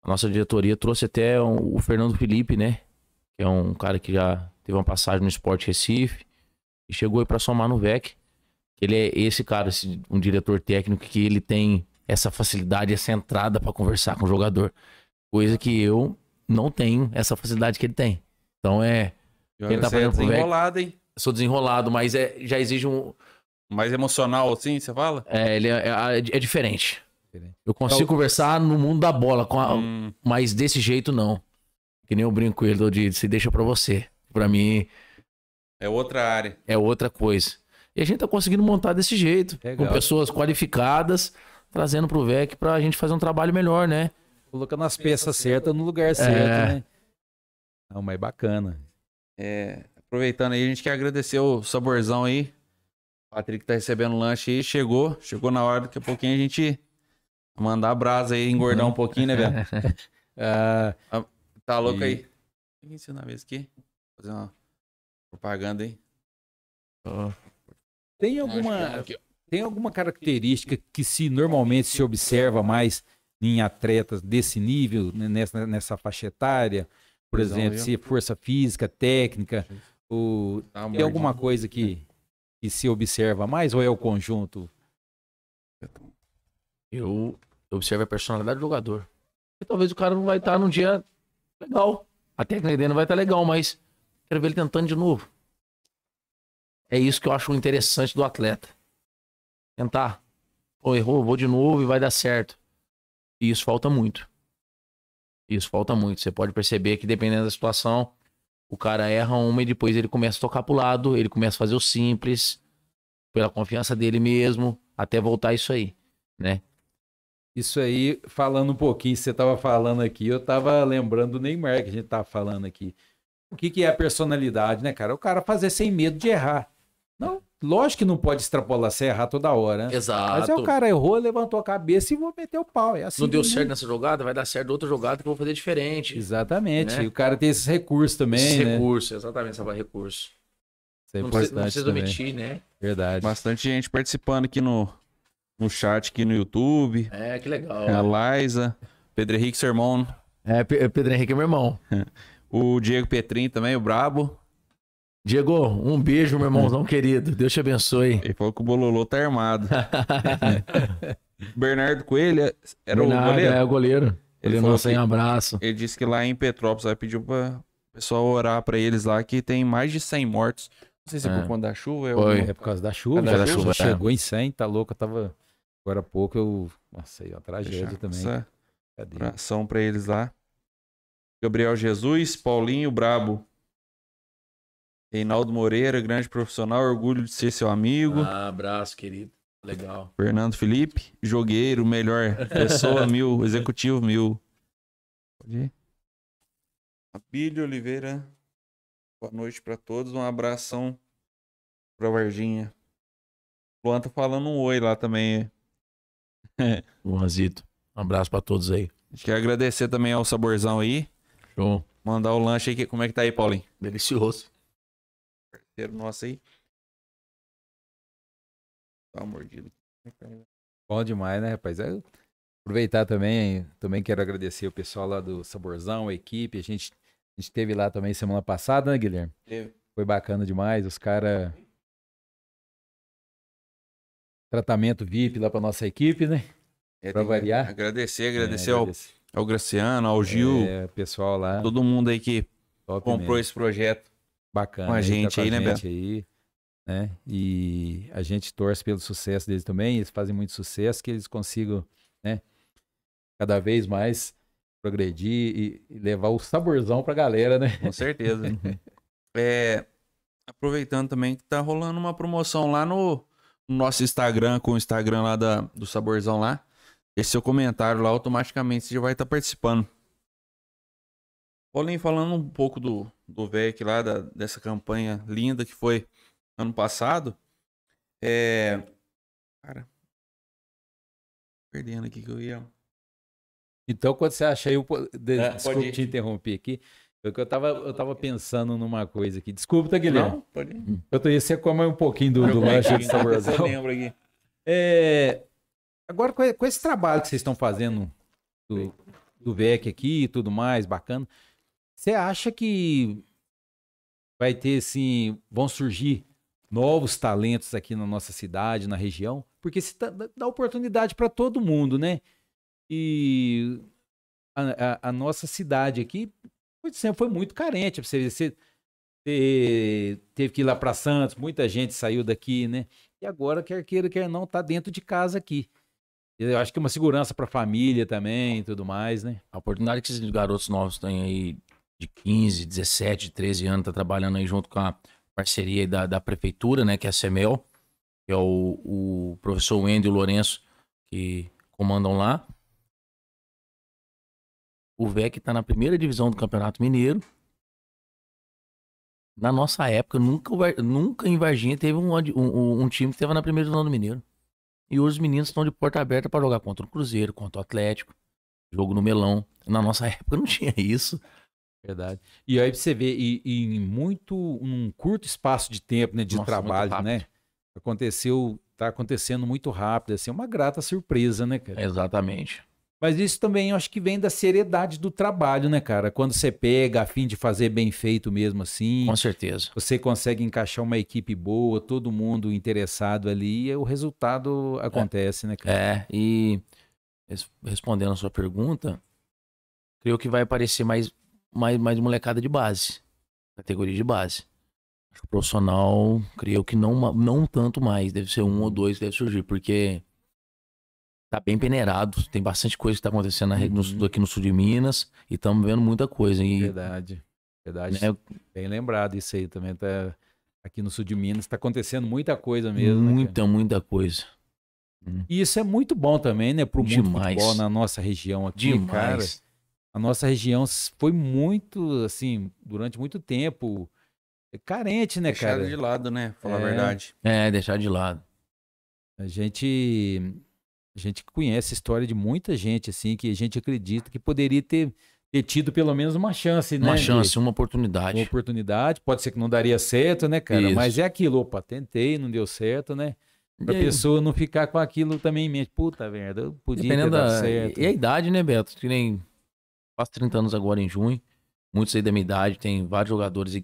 a nossa diretoria trouxe até um, o Fernando Felipe, né? Que é um cara que já teve uma passagem no Esporte Recife e chegou aí para somar no VEC. Ele é esse cara, esse, um diretor técnico que ele tem essa facilidade, essa entrada para conversar com o jogador, coisa que eu não tenho essa facilidade que ele tem. Então é. Tá é eu tá é desenrolado, VEC, hein? Sou desenrolado, mas é, já exige um. Mais emocional, assim, você fala? É, ele é, é, é diferente. Diferente. Eu consigo então, conversar no mundo da bola, a... hum. mas desse jeito não. Que nem eu brinco ele todo se deixa para você. Para mim. É outra área. É outra coisa. E a gente tá conseguindo montar desse jeito. Legal. Com pessoas qualificadas, trazendo pro VEC pra gente fazer um trabalho melhor, né? Colocando as peças certas no lugar é. certo, é. né? Não, mas é bacana. É, aproveitando aí, a gente quer agradecer o Saborzão aí. O Patrick tá recebendo lanche aí, chegou, chegou na hora, daqui a pouquinho a gente Mandar brasa aí, engordar uhum. um pouquinho, né, velho? uh, tá louco e... aí? Tem que ensinar mesmo aqui. Fazer uma propaganda aí. Oh. Tem alguma. É tem alguma característica que se normalmente se observa mais em atletas desse nível, né, nessa, nessa faixa etária? Por Visão, exemplo, viu? se é força física, técnica, o... Tá tem alguma coisa que, né? que se observa mais ou é o conjunto? Eu Observe a personalidade do jogador. E talvez o cara não vai estar tá num dia legal. A técnica dele não vai estar tá legal, mas quero ver ele tentando de novo. É isso que eu acho interessante do atleta. Tentar. Ou errou, vou de novo e vai dar certo. E isso falta muito. Isso falta muito. Você pode perceber que dependendo da situação, o cara erra uma e depois ele começa a tocar pro lado, ele começa a fazer o simples, pela confiança dele mesmo, até voltar isso aí, né? Isso aí, falando um pouquinho, você estava falando aqui, eu estava lembrando do Neymar que a gente estava falando aqui. O que, que é a personalidade, né, cara? O cara fazer sem medo de errar. Não, lógico que não pode extrapolar se errar toda hora. Né? Exato. Mas é o cara errou, levantou a cabeça e vou meter o pau. É assim não deu certo nessa jogada, vai dar certo outra jogada que eu vou fazer diferente. Exatamente. Né? E o cara tem esses recursos também. Esses né? recursos, exatamente, salvar recursos. Isso é não Precisa, não precisa omitir, né? Verdade. Bastante gente participando aqui no, no chat aqui no YouTube. É, que legal. A Liza, Pedro Henrique, seu irmão. É, é Pedro Henrique é meu irmão. O Diego Petrin também, o Brabo. Diego, um beijo, meu irmãozão querido. Deus te abençoe. Ele falou que o Bololô tá armado. Bernardo Coelho era Bernardo, o goleiro? É, o goleiro. Ele não sem abraço. Ele disse que lá em Petrópolis vai pedir pra pessoal orar pra eles lá que tem mais de 100 mortos. Não sei se é, por é. conta da chuva. É Foi. é por causa da chuva. É da, da chuva, chuva. Chegou em 100, né? tá louco, eu tava... Agora há pouco eu. Nossa, aí uma tragédia também. Essa... Cadê? pra eles lá. Gabriel Jesus, Paulinho Brabo. Reinaldo Moreira, grande profissional, orgulho de ser seu amigo. Ah, abraço, querido. Legal. Fernando Felipe, jogueiro, melhor. Pessoa mil, executivo mil. Pode ir. Abílio Oliveira, boa noite para todos. Um abração pra Varginha. Luan tá falando um oi lá também. Um abraço pra todos aí. A gente quer agradecer também ao Saborzão aí. Show. Mandar o lanche aí. Que, como é que tá aí, Paulinho? Delicioso. Parceiro nosso aí. Tá mordido. Bom demais, né, rapaz? Eu aproveitar também, também quero agradecer o pessoal lá do Saborzão, a equipe. A gente, a gente teve lá também semana passada, né, Guilherme? Teve. Foi bacana demais. Os caras tratamento VIP lá para nossa equipe, né? É, para variar. Agradecer, é, agradecer, é, ao, agradecer, ao, Graciano, ao Gil, é, pessoal lá, todo mundo aí que Top comprou mesmo. esse projeto bacana com a tá gente com aí, a né, gente aí, né? E a gente torce pelo sucesso deles também. Eles fazem muito sucesso que eles consigam, né? Cada vez mais progredir e, levar o saborzão para a galera, né? Com certeza. é, aproveitando também que tá rolando uma promoção lá no no nosso Instagram, com o Instagram lá da, do Saborzão lá, esse seu comentário lá, automaticamente você já vai estar tá participando. Paulinho, falando um pouco do, do VEC lá, da, dessa campanha linda que foi ano passado, é... Cara, perdendo aqui que eu ia... Então, quando você acha aí, eu... É, desculpa é, te interromper aqui. Eu, tava, eu tava pensando numa coisa aqui. Desculpa, tá, Guilherme? Não, pode ir. Eu tô, você come um pouquinho do, do lanche de sabordão. Eu lembro aqui. É, agora, com, esse trabalho que vocês estão fazendo do, do VEC aqui e tudo mais, bacana, você acha que vai ter, assim, vão surgir novos talentos aqui na nossa cidade, na região? Porque se tá, dá oportunidade para todo mundo, né? E a, a, a nossa cidade aqui foi, sempre é, foi muito carente. Você, você, você teve que ir lá para Santos, muita gente saiu daqui, né? E agora, quer queira, quer não, tá dentro de casa aqui. Eu acho que é uma segurança para a família também e tudo mais, né? A oportunidade que esses garotos novos têm aí de 15, 17, 13 anos, tá trabalhando aí junto com a parceria da, da prefeitura, né? Que é a CEMEL, que é o, o professor Wendel Lourenço, que comandam lá. O VEC está na primeira divisão do Campeonato Mineiro. Na nossa época, nunca, nunca em Varginha teve um, um, um time que estava na primeira divisão do Mineiro. E hoje os meninos estão de porta aberta para jogar contra o Cruzeiro, contra o Atlético, jogo no Melão. Na nossa época não tinha isso. Verdade. E aí você vê, e, e em muito, um curto espaço de tempo, né, de nossa, trabalho, né? Aconteceu, tá acontecendo muito rápido, assim, é uma grata surpresa, né, cara? Exatamente. Mas isso também eu acho que vem da seriedade do trabalho, né, cara? Quando você pega a fim de fazer bem feito mesmo assim. Com certeza. Você consegue encaixar uma equipe boa, todo mundo interessado ali, e o resultado acontece, é. né, cara? É, e respondendo a sua pergunta, creio que vai aparecer mais, mais, mais molecada de base, categoria de base. Acho O profissional, creio que não, não tanto mais, deve ser um ou dois que deve surgir, porque tá bem peneirado. Tem bastante coisa que tá acontecendo uhum. aqui no sul de Minas e estamos vendo muita coisa. E, verdade, verdade. Né? Bem lembrado isso aí também. Tá, aqui no sul de Minas tá acontecendo muita coisa mesmo. Né, muita, né, muita coisa. Hum. E isso é muito bom também, né, pro Demais. mundo futebol na nossa região aqui, Demais. cara. A nossa região foi muito, assim, durante muito tempo carente, né, cara? Deixado de lado, né? Falar é... a verdade. É, deixado de lado. A gente a gente conhece a história de muita gente, assim, que a gente acredita que poderia ter, ter tido pelo menos uma chance, né? Uma chance, de, uma oportunidade. Uma oportunidade, pode ser que não daria certo, né, cara? Isso. Mas é aquilo, opa, tentei, não deu certo, né? Pra e pessoa aí? não ficar com aquilo também em mente. Puta merda, eu podia Dependendo ter da... certo. E a idade, né, Beto? Que nem quase 30 anos agora em junho. Muitos aí da minha idade, tem vários jogadores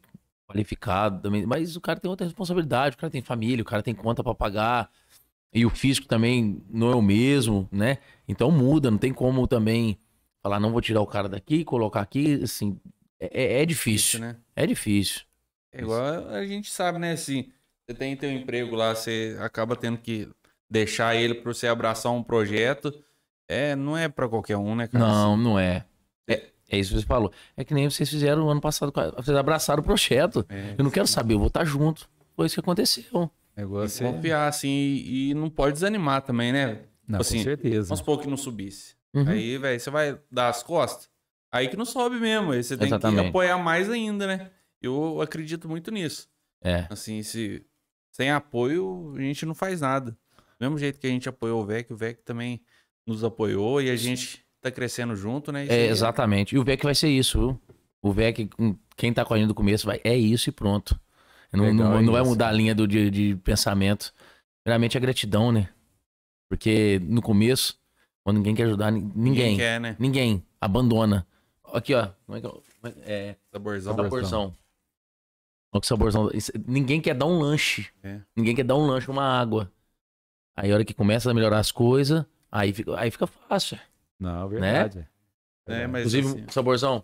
qualificados também. Mas o cara tem outra responsabilidade, o cara tem família, o cara tem conta para pagar, e o físico também não é o mesmo, né? Então muda, não tem como também falar, não vou tirar o cara daqui, colocar aqui, assim, é, é, é difícil. né? É difícil. É igual a gente sabe, né? Assim, você tem teu emprego lá, você acaba tendo que deixar ele para você abraçar um projeto. É, não é para qualquer um, né, cara? Não, assim, não é. é. é. isso que você falou. É que nem vocês fizeram ano passado, vocês abraçaram o projeto. É, eu não quero saber, eu vou estar junto. Foi isso que aconteceu. Negócio e é confiar, é... assim, e, não pode desanimar também, né? Não, tipo assim, com certeza. Vamos supor que não subisse. Uhum. Aí, velho, você vai dar as costas, aí que não sobe mesmo. Aí você tem Exatamente. que apoiar mais ainda, né? Eu acredito muito nisso. É. Assim, se sem apoio, a gente não faz nada. Do mesmo jeito que a gente apoiou o VEC, o VEC também nos apoiou e a gente tá crescendo junto, né? É, exatamente. E o VEC vai ser isso, viu? O VEC, quem tá correndo do começo, vai, é isso e pronto. Não, não, não vai mudar a linha do, de, de pensamento. Primeiramente a é gratidão, né? Porque no começo, quando ninguém quer ajudar, ninguém. Ninguém, quer, né? ninguém abandona. Aqui, ó. Como é que é? é, é? Saborzão. Saborzão. Olha que saborzão. Isso, ninguém quer dar um lanche. É. Ninguém quer dar um lanche, uma água. Aí a hora que começa a melhorar as coisas, aí fica, aí fica fácil. Não, né? verdade. Né? É, mas Inclusive, assim... saborzão,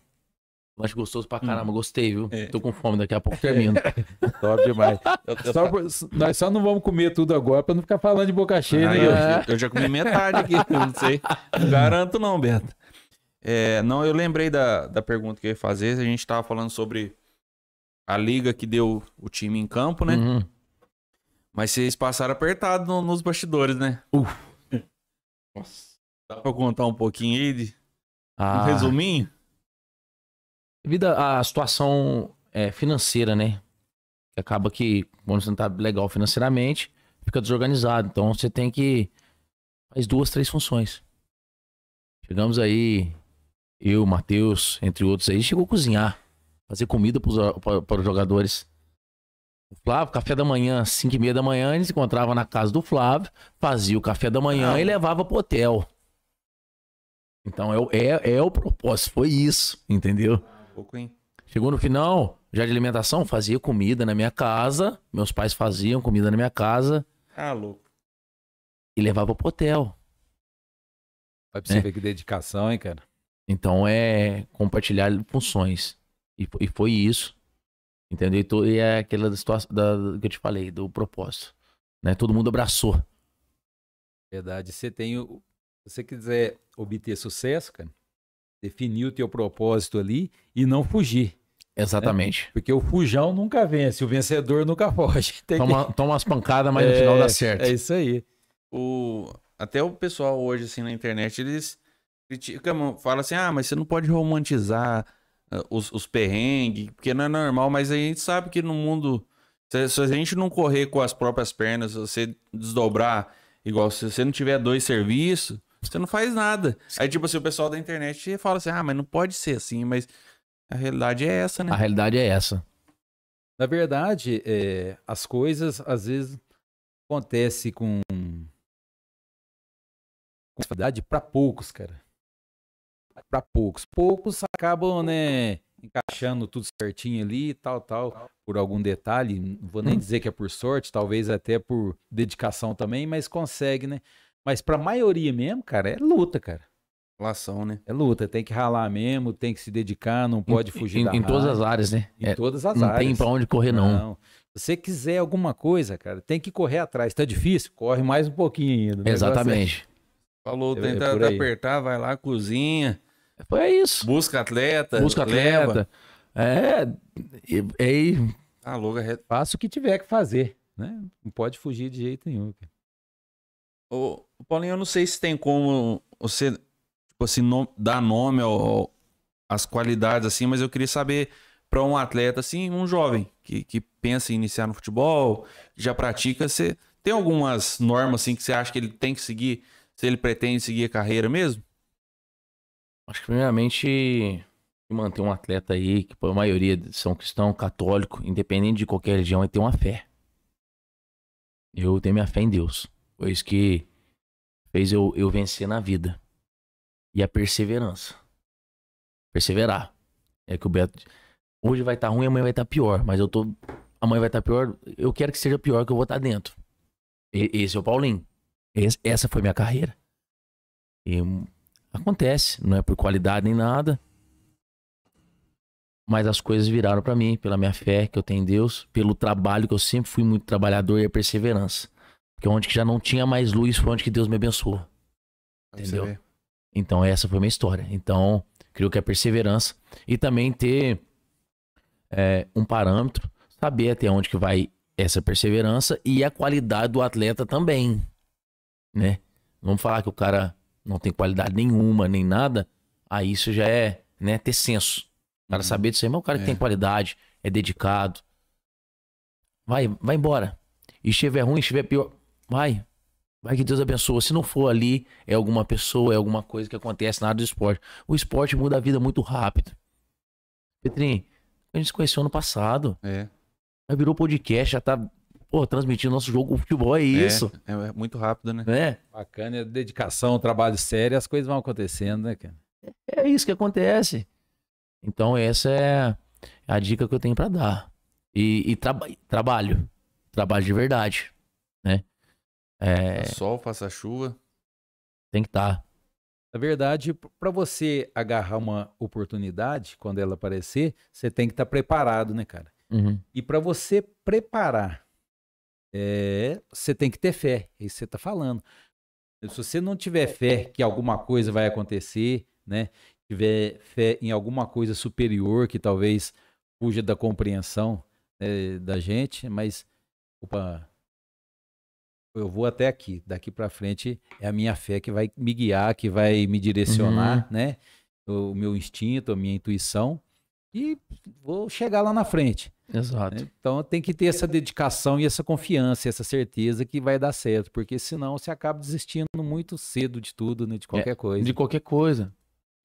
mas gostoso pra hum. caramba, hum. gostei, viu? É. Tô com fome, daqui a pouco termino. Top demais. Eu, só, Nós só não vamos comer tudo agora pra não ficar falando de boca cheia. Ah, né? eu, eu, já comi metade aqui, não sei. Não garanto não, Beto. É, não, eu lembrei da, da pergunta que eu ia fazer. A gente tava falando sobre a liga que deu o time em campo, né? Uhum. Mas vocês passaram apertado no, nos bastidores, né? Uf. Nossa. Dá pra contar um pouquinho aí? De... Ah. Um resuminho? Devido à situação é, financeira, né? Que acaba que, quando você não tá legal financeiramente, fica desorganizado. Então você tem que. Faz duas, três funções. Chegamos aí, eu, Matheus, entre outros aí, chegou a cozinhar, fazer comida para os jogadores. O Flávio, café da manhã, 5 e meia da manhã, ele se encontrava na casa do Flávio, fazia o café da manhã ah. e levava pro hotel. Então é, é, é o propósito, foi isso, entendeu? pouco, hein? Chegou no final, já de alimentação, fazia comida na minha casa. Meus pais faziam comida na minha casa. Ah, louco. E levava pro hotel. Vai pra você né? ver que dedicação, hein, cara? Então é compartilhar funções. E, e foi isso. Entendeu? E, é aquela situação da, que eu te falei, do propósito. Né? Todo mundo abraçou. Verdade. Você tem. O... Se você quiser obter sucesso, cara, definir o teu propósito ali e não fugir. Né? Exatamente. Né? Porque o fujão nunca vence, o vencedor nunca foge. Tem toma, que... toma as pancadas, mas é, no final dá é, certo. É isso aí. O, até o pessoal hoje, assim, na internet, eles criticam, falam assim, ah, mas você não pode romantizar ah, os, os perrengues, porque não é normal, mas a gente sabe que no mundo, se, se a gente não correr com as próprias pernas, você desdobrar, igual se você não tiver dois serviços, você não faz nada. Aí, tipo assim, o pessoal da internet fala assim: ah, mas não pode ser assim, mas a realidade é essa, né? A realidade é essa. Na verdade, é, as coisas às vezes acontece com com facilidade para poucos, cara. Para poucos. Poucos acabam, né, encaixando tudo certinho ali, e tal, tal, por algum detalhe. Não vou nem uhum. dizer que é por sorte, talvez até por dedicação também, mas consegue, né? Mas pra maioria mesmo, cara, é luta, cara. Relação, né? É luta, tem que ralar mesmo, tem que se dedicar, não pode fugir em, da Em todas as áreas, né? Em é, todas as não áreas. Não tem pra onde correr, não. não. Se você quiser alguma coisa, cara, tem que correr atrás. Tá difícil? Corre mais um pouquinho ainda. É Exatamente. É... Falou, é, é tenta apertar, vai lá, cozinha. É isso. Busca atleta. Busca atleta. Leva. É. E, A Ah, logo, Faça o que tiver que fazer, né? Não pode fugir de jeito nenhum. Ô, Paulinho, eu não sei se tem como você tipo assim, no, dar nome ao, às qualidades, assim, mas eu queria saber para um atleta, assim, um jovem que, que pensa em iniciar no futebol, já pratica, você tem algumas normas assim que você acha que ele tem que seguir, se ele pretende seguir a carreira mesmo? Acho que primeiramente manter um atleta aí, que por maioria são cristão, católico, independente de qualquer religião, ele tem uma fé. Eu tenho minha fé em Deus. pois isso que fez eu, eu vencer na vida. E a perseverança. Perseverar. É que o Beto. Hoje vai estar tá ruim, amanhã vai estar tá pior. Mas eu tô. Amanhã vai estar tá pior. Eu quero que seja pior que eu vou estar tá dentro. E, esse é o Paulinho. Esse, essa foi minha carreira. E hum, acontece. Não é por qualidade nem nada. Mas as coisas viraram para mim, pela minha fé que eu tenho em Deus, pelo trabalho que eu sempre fui muito trabalhador e a perseverança. Porque onde que já não tinha mais luz foi onde que Deus me abençoou. Entendeu? Então, essa foi minha história. Então, creio que é perseverança. E também ter é, um parâmetro, saber até onde que vai essa perseverança e a qualidade do atleta também, né? Vamos falar que o cara não tem qualidade nenhuma, nem nada, aí isso já é, né, ter senso. O cara uhum. saber disso aí, mas o cara é. que tem é. qualidade, é dedicado, vai, vai embora. E estiver ruim, estiver pior, Vai. Vai que Deus abençoa. Se não for ali, é alguma pessoa, é alguma coisa que acontece na área do esporte. O esporte muda a vida muito rápido. Petrinho, a gente se conheceu ano passado. É. Aí virou podcast, já tá pô, transmitindo nosso jogo. O futebol é, é isso. É, é muito rápido, né? É. Bacana, é dedicação, trabalho sério, as coisas vão acontecendo, né, cara? É isso que acontece. Então, essa é a dica que eu tenho para dar. E, e trabalho. Trabalho de verdade, né? É... Tá sol, faça chuva. Tem que estar. Tá. Na verdade, para você agarrar uma oportunidade quando ela aparecer, você tem que estar tá preparado, né, cara? Uhum. E para você preparar, é, você tem que ter fé. É isso que você está falando. Se você não tiver fé que alguma coisa vai acontecer, né? Tiver fé em alguma coisa superior que talvez fuja da compreensão é, da gente, mas opa, eu vou até aqui. Daqui para frente é a minha fé que vai me guiar, que vai me direcionar, uhum. né? O meu instinto, a minha intuição e vou chegar lá na frente. Exato. Né? Então tem que ter essa dedicação e essa confiança, essa certeza que vai dar certo, porque senão você acaba desistindo muito cedo de tudo, né? De é, qualquer é, coisa. De qualquer coisa.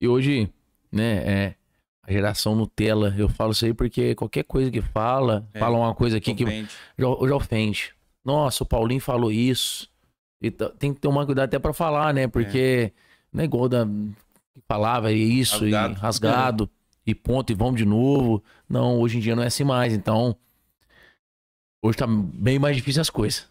E hoje, né, é a geração Nutella, eu falo isso aí porque qualquer coisa que fala, é, fala uma coisa aqui que ofende. Já, já ofende. Nossa, o Paulinho falou isso. E tem que tomar cuidado até para falar, né? Porque é. não é igual da palavra, e isso, rasgado, e rasgado, é. e ponto, e vamos de novo. Não, hoje em dia não é assim mais. Então, hoje tá bem mais difícil as coisas.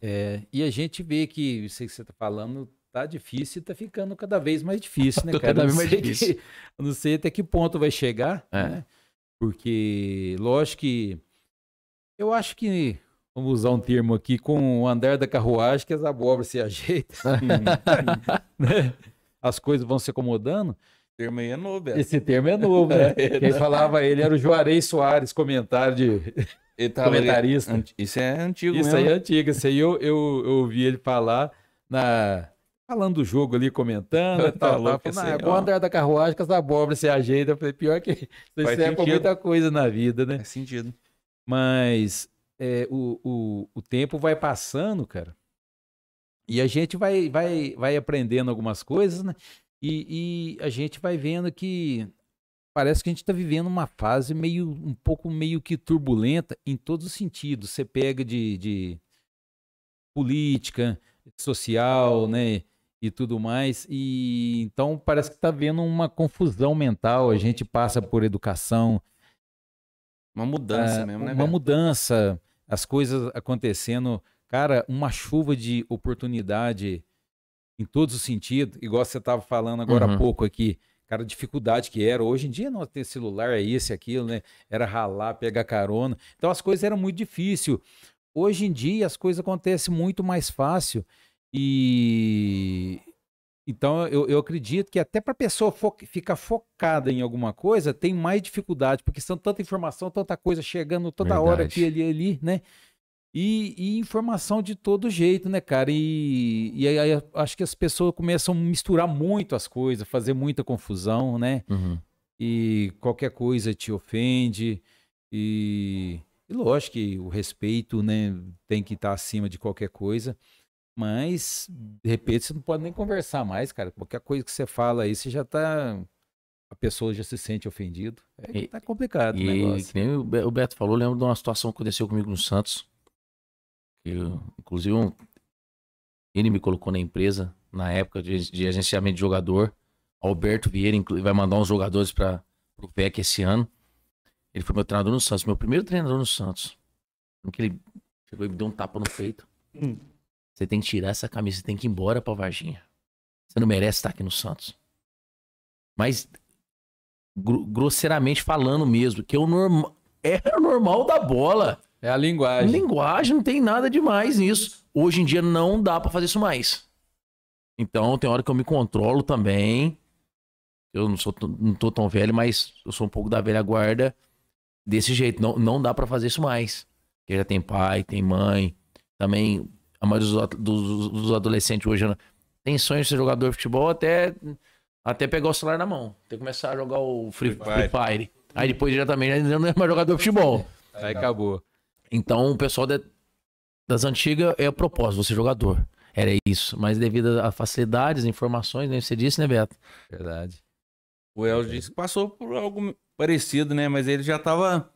É, e a gente vê que sei que você tá falando tá difícil e tá ficando cada vez mais difícil, né, tá cara? cada vez mais difícil. Que, não sei até que ponto vai chegar, é. né? Porque, lógico que. Eu acho que Vamos usar um termo aqui, com o andar da carruagem que as abóboras se ajeitam. Né? as coisas vão se acomodando. Esse termo aí é novo, é. Esse termo é novo, né? É, né? Quem falava ele era o Juarez Soares, comentário de comentarista. Isso é antigo Isso mesmo. aí é antigo. Isso aí eu, eu, eu ouvi ele falar na falando do jogo ali, comentando tá tal. Louco, tal. Falando, assim, ah, bom andar da carruagem, que as abóboras se ajeita. Eu falei, pior que isso é com muita coisa na vida, né? Faz sentido. Mas é, o, o, o tempo vai passando, cara. E a gente vai, vai, vai aprendendo algumas coisas, né? E, e a gente vai vendo que parece que a gente está vivendo uma fase meio um pouco meio que turbulenta em todos os sentidos. Você pega de, de política, social, né? E tudo mais. E então parece que está vendo uma confusão mental. A gente passa por educação. Uma mudança ah, mesmo, né? Uma mudança as coisas acontecendo, cara, uma chuva de oportunidade em todos os sentidos, igual você estava falando agora uhum. há pouco aqui, cara, a dificuldade que era. Hoje em dia não ter celular é esse, é aquilo, né? Era ralar, pegar carona. Então as coisas eram muito difíceis. Hoje em dia as coisas acontecem muito mais fácil e então, eu, eu acredito que até para a pessoa fo ficar focada em alguma coisa, tem mais dificuldade, porque são tanta informação, tanta coisa chegando toda Verdade. hora aqui, ali, ali, né? E, e, informação de todo jeito, né, cara? E, e aí, aí acho que as pessoas começam a misturar muito as coisas, fazer muita confusão, né? Uhum. E qualquer coisa te ofende. E, e lógico que o respeito, né, tem que estar acima de qualquer coisa. Mas, de repente, você não pode nem conversar mais, cara. Qualquer coisa que você fala aí, você já tá. A pessoa já se sente ofendido. É tá complicado e, o negócio. Que nem o Beto falou, lembro de uma situação que aconteceu comigo no Santos. Eu, inclusive, um, ele me colocou na empresa, na época de, de agenciamento de jogador. Alberto Vieira vai mandar uns jogadores para o PEC esse ano. Ele foi meu treinador no Santos, meu primeiro treinador no Santos. Que ele chegou e me deu um tapa no peito. Hum. Você tem que tirar essa camisa, você tem que ir embora pra Varginha. Você não merece estar aqui no Santos. Mas, gr grosseiramente falando mesmo, que é o, normal é o normal da bola. É a linguagem. Linguagem, não tem nada demais nisso. Hoje em dia não dá para fazer isso mais. Então, tem hora que eu me controlo também. Eu não, sou, não tô tão velho, mas eu sou um pouco da velha guarda. Desse jeito, não, não dá para fazer isso mais. Porque já tem pai, tem mãe. Também a maioria dos, dos, dos adolescentes hoje né, tem sonho de ser jogador de futebol até, até pegar o celular na mão. Tem que começar a jogar o Free, Free Fire. Fire. Aí depois diretamente não é mais jogador de futebol. É, aí acabou. Então o pessoal de, das antigas é o propósito, você jogador. Era isso. Mas devido a facilidades, informações, nem né? você disse, né, Beto? Verdade. O Elcio disse que passou por algo parecido, né? Mas ele já estava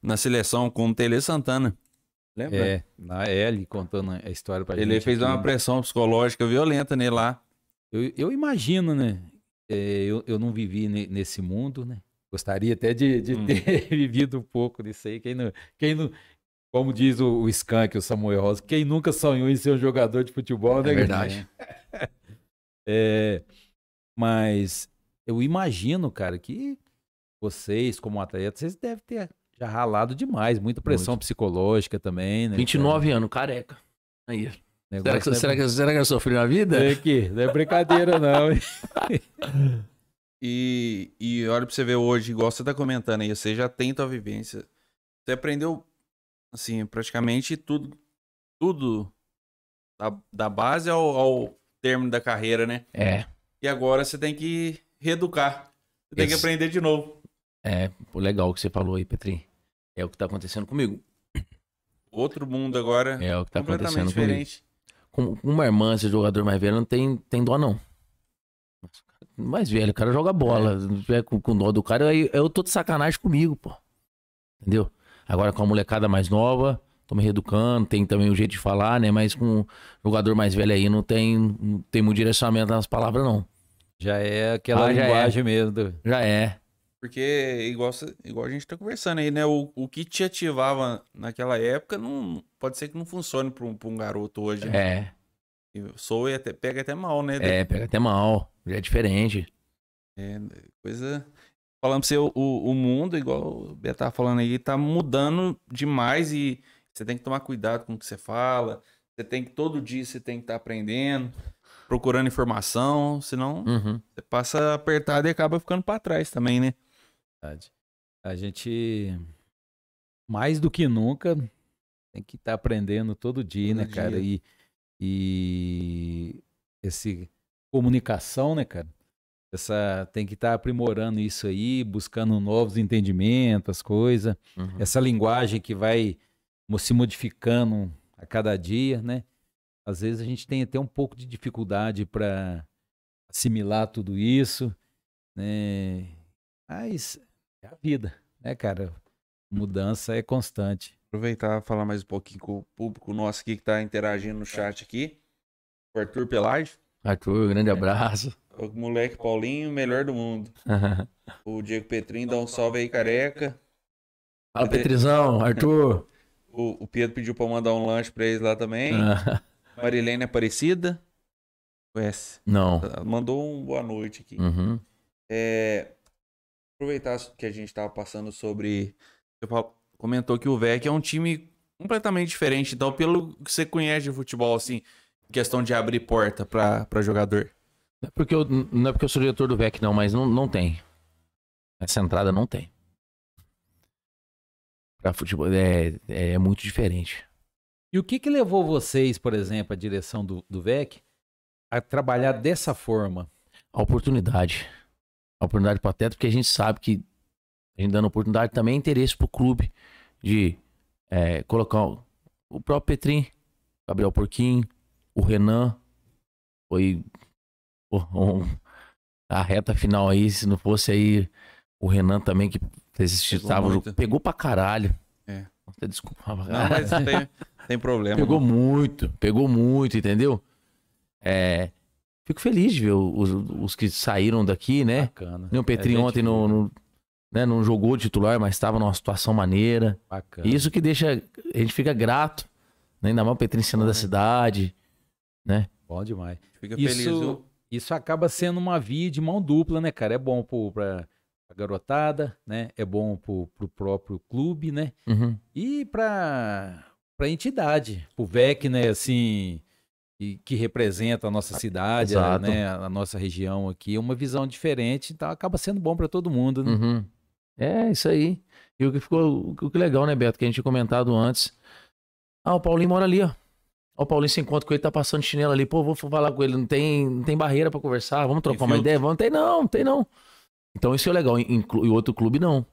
na seleção com o Tele Santana. Lembra? É, na L, contando a história pra ele gente. Ele fez aqui. uma né? pressão psicológica violenta nele lá. Eu, eu imagino, né? É, eu, eu não vivi nesse mundo, né? Gostaria até de, de hum. ter vivido um pouco disso aí. Quem não, quem não, como diz o, o Skank, o Samuel Rosa, quem nunca sonhou em ser um jogador de futebol, né? É verdade. é, mas eu imagino, cara, que vocês, como atletas, vocês devem ter já ralado demais, muita pressão Muito. psicológica também, né? 29 anos, careca. Aí. Será que, é... será, que, será que eu sofri na vida? É que, não é brincadeira, não. e, e olha pra você ver hoje, igual você tá comentando aí, você já tem tua vivência. Você aprendeu, assim, praticamente tudo, tudo da, da base ao, ao término da carreira, né? É. E agora você tem que reeducar. Você Esse... tem que aprender de novo. É, legal o que você falou aí, Petrinho. É o que está acontecendo comigo. Outro mundo agora. É o que tá acontecendo diferente. comigo. Com uma irmã, esse jogador mais velho, não tem, tem dó, não. Mais velho, o cara joga bola. É. Com, com dó do cara, eu, eu tô de sacanagem comigo, pô. Entendeu? Agora com a molecada mais nova, tô me reeducando, tem também o jeito de falar, né? Mas com o jogador mais velho aí não tem, não tem muito direcionamento nas palavras, não. Já é aquela ah, já é. linguagem é. mesmo. Já é. Porque, igual, igual a gente tá conversando aí, né? O, o que te ativava naquela época não pode ser que não funcione pra um, pra um garoto hoje. Né? É. Sou e até, pega até mal, né? É, pega até mal. Já é diferente. É, coisa. Falando pra você, o, o mundo, igual o Beto tá falando aí, tá mudando demais e você tem que tomar cuidado com o que você fala. Você tem que, todo dia, você tem que estar tá aprendendo procurando informação, senão uhum. você passa apertado e acaba ficando para trás também, né? verdade. A gente, mais do que nunca, tem que estar tá aprendendo todo dia, todo né, dia. cara? E, e esse comunicação, né, cara? Essa, tem que estar tá aprimorando isso aí, buscando novos entendimentos, as coisas. Uhum. Essa linguagem que vai se modificando a cada dia, né? Às vezes a gente tem até um pouco de dificuldade para assimilar tudo isso, né? Mas é a vida, né, cara? Mudança é constante. Aproveitar falar mais um pouquinho com o público nosso aqui que está interagindo no tá. chat aqui. O Arthur Pelage. Arthur, grande abraço. O moleque Paulinho, melhor do mundo. o Diego Petrinho dá um salve aí, careca. Fala, Petrizão, Arthur. O, o Pedro pediu para mandar um lanche para eles lá também. Marilene Aparecida. Conhece? Não. Mandou um boa noite aqui. Uhum. É, aproveitar que a gente estava passando sobre. Você comentou que o VEC é um time completamente diferente. Então, pelo que você conhece de futebol, assim, questão de abrir porta para jogador. Não é, porque eu, não é porque eu sou diretor do VEC, não, mas não, não tem. Essa entrada não tem. Pra futebol é, é, é muito diferente. E o que, que levou vocês, por exemplo, a direção do, do VEC, a trabalhar dessa forma? A oportunidade a oportunidade para o Teto, porque a gente sabe que a gente dando oportunidade também é interesse para o clube de é, colocar o próprio Petrin, Gabriel Porquinho, o Renan. Foi um, a reta final aí, se não fosse aí o Renan também, que estava pegou pra caralho. É. desculpa, caralho. Não, mas tem, tem problema. Pegou né? muito, pegou muito, entendeu? É, Fico feliz de ver os, os que saíram daqui, né? Bacana. O é Petrinho é ontem não, não, né, não jogou titular, mas estava numa situação maneira. Bacana. Isso que deixa. A gente fica grato, né? ainda mais o Petrinho sendo é. da cidade, né? Bom demais. Fica isso, feliz. Isso acaba sendo uma via de mão dupla, né, cara? É bom pro, pra, a garotada, né? É bom pro, pro próprio clube, né? Uhum. E pra, pra entidade, pro VEC, né? Assim, que, que representa a nossa ah, cidade, a, né, a nossa região aqui, é uma visão diferente, então acaba sendo bom para todo mundo. Né? Uhum. É, isso aí. E o que ficou o que é legal, né, Beto, que a gente tinha comentado antes. Ah, o Paulinho mora ali, ó. O Paulinho se encontra com ele, tá passando chinelo ali. Pô, vou falar com ele, não tem, não tem barreira para conversar, vamos trocar uma ideia? Vamos, não tem não, não tem não. Então isso é legal. E outro clube não.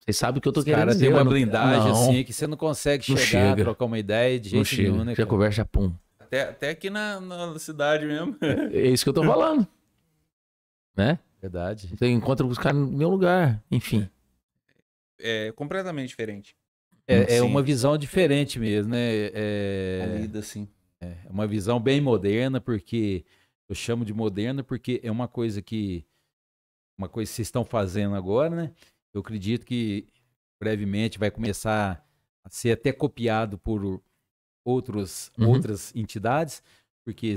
Você sabe o que eu tô Os querendo cara dizer. Cara, tem uma blindagem não, assim que você não consegue chegar, chega. trocar uma ideia de jeito nenhum, né? Já cara? conversa, pum. Até, até aqui na, na cidade mesmo. É, é, isso que eu tô falando. né? Verdade. Você encontra os caras no meu lugar, enfim. É, é completamente diferente. É, é, uma visão diferente mesmo, né? É... A vida, sim. É, é uma visão bem moderna, porque eu chamo de moderna porque é uma coisa que uma coisa que vocês estão fazendo agora, né? Eu acredito que brevemente vai começar a ser até copiado por outros, uhum. outras entidades, porque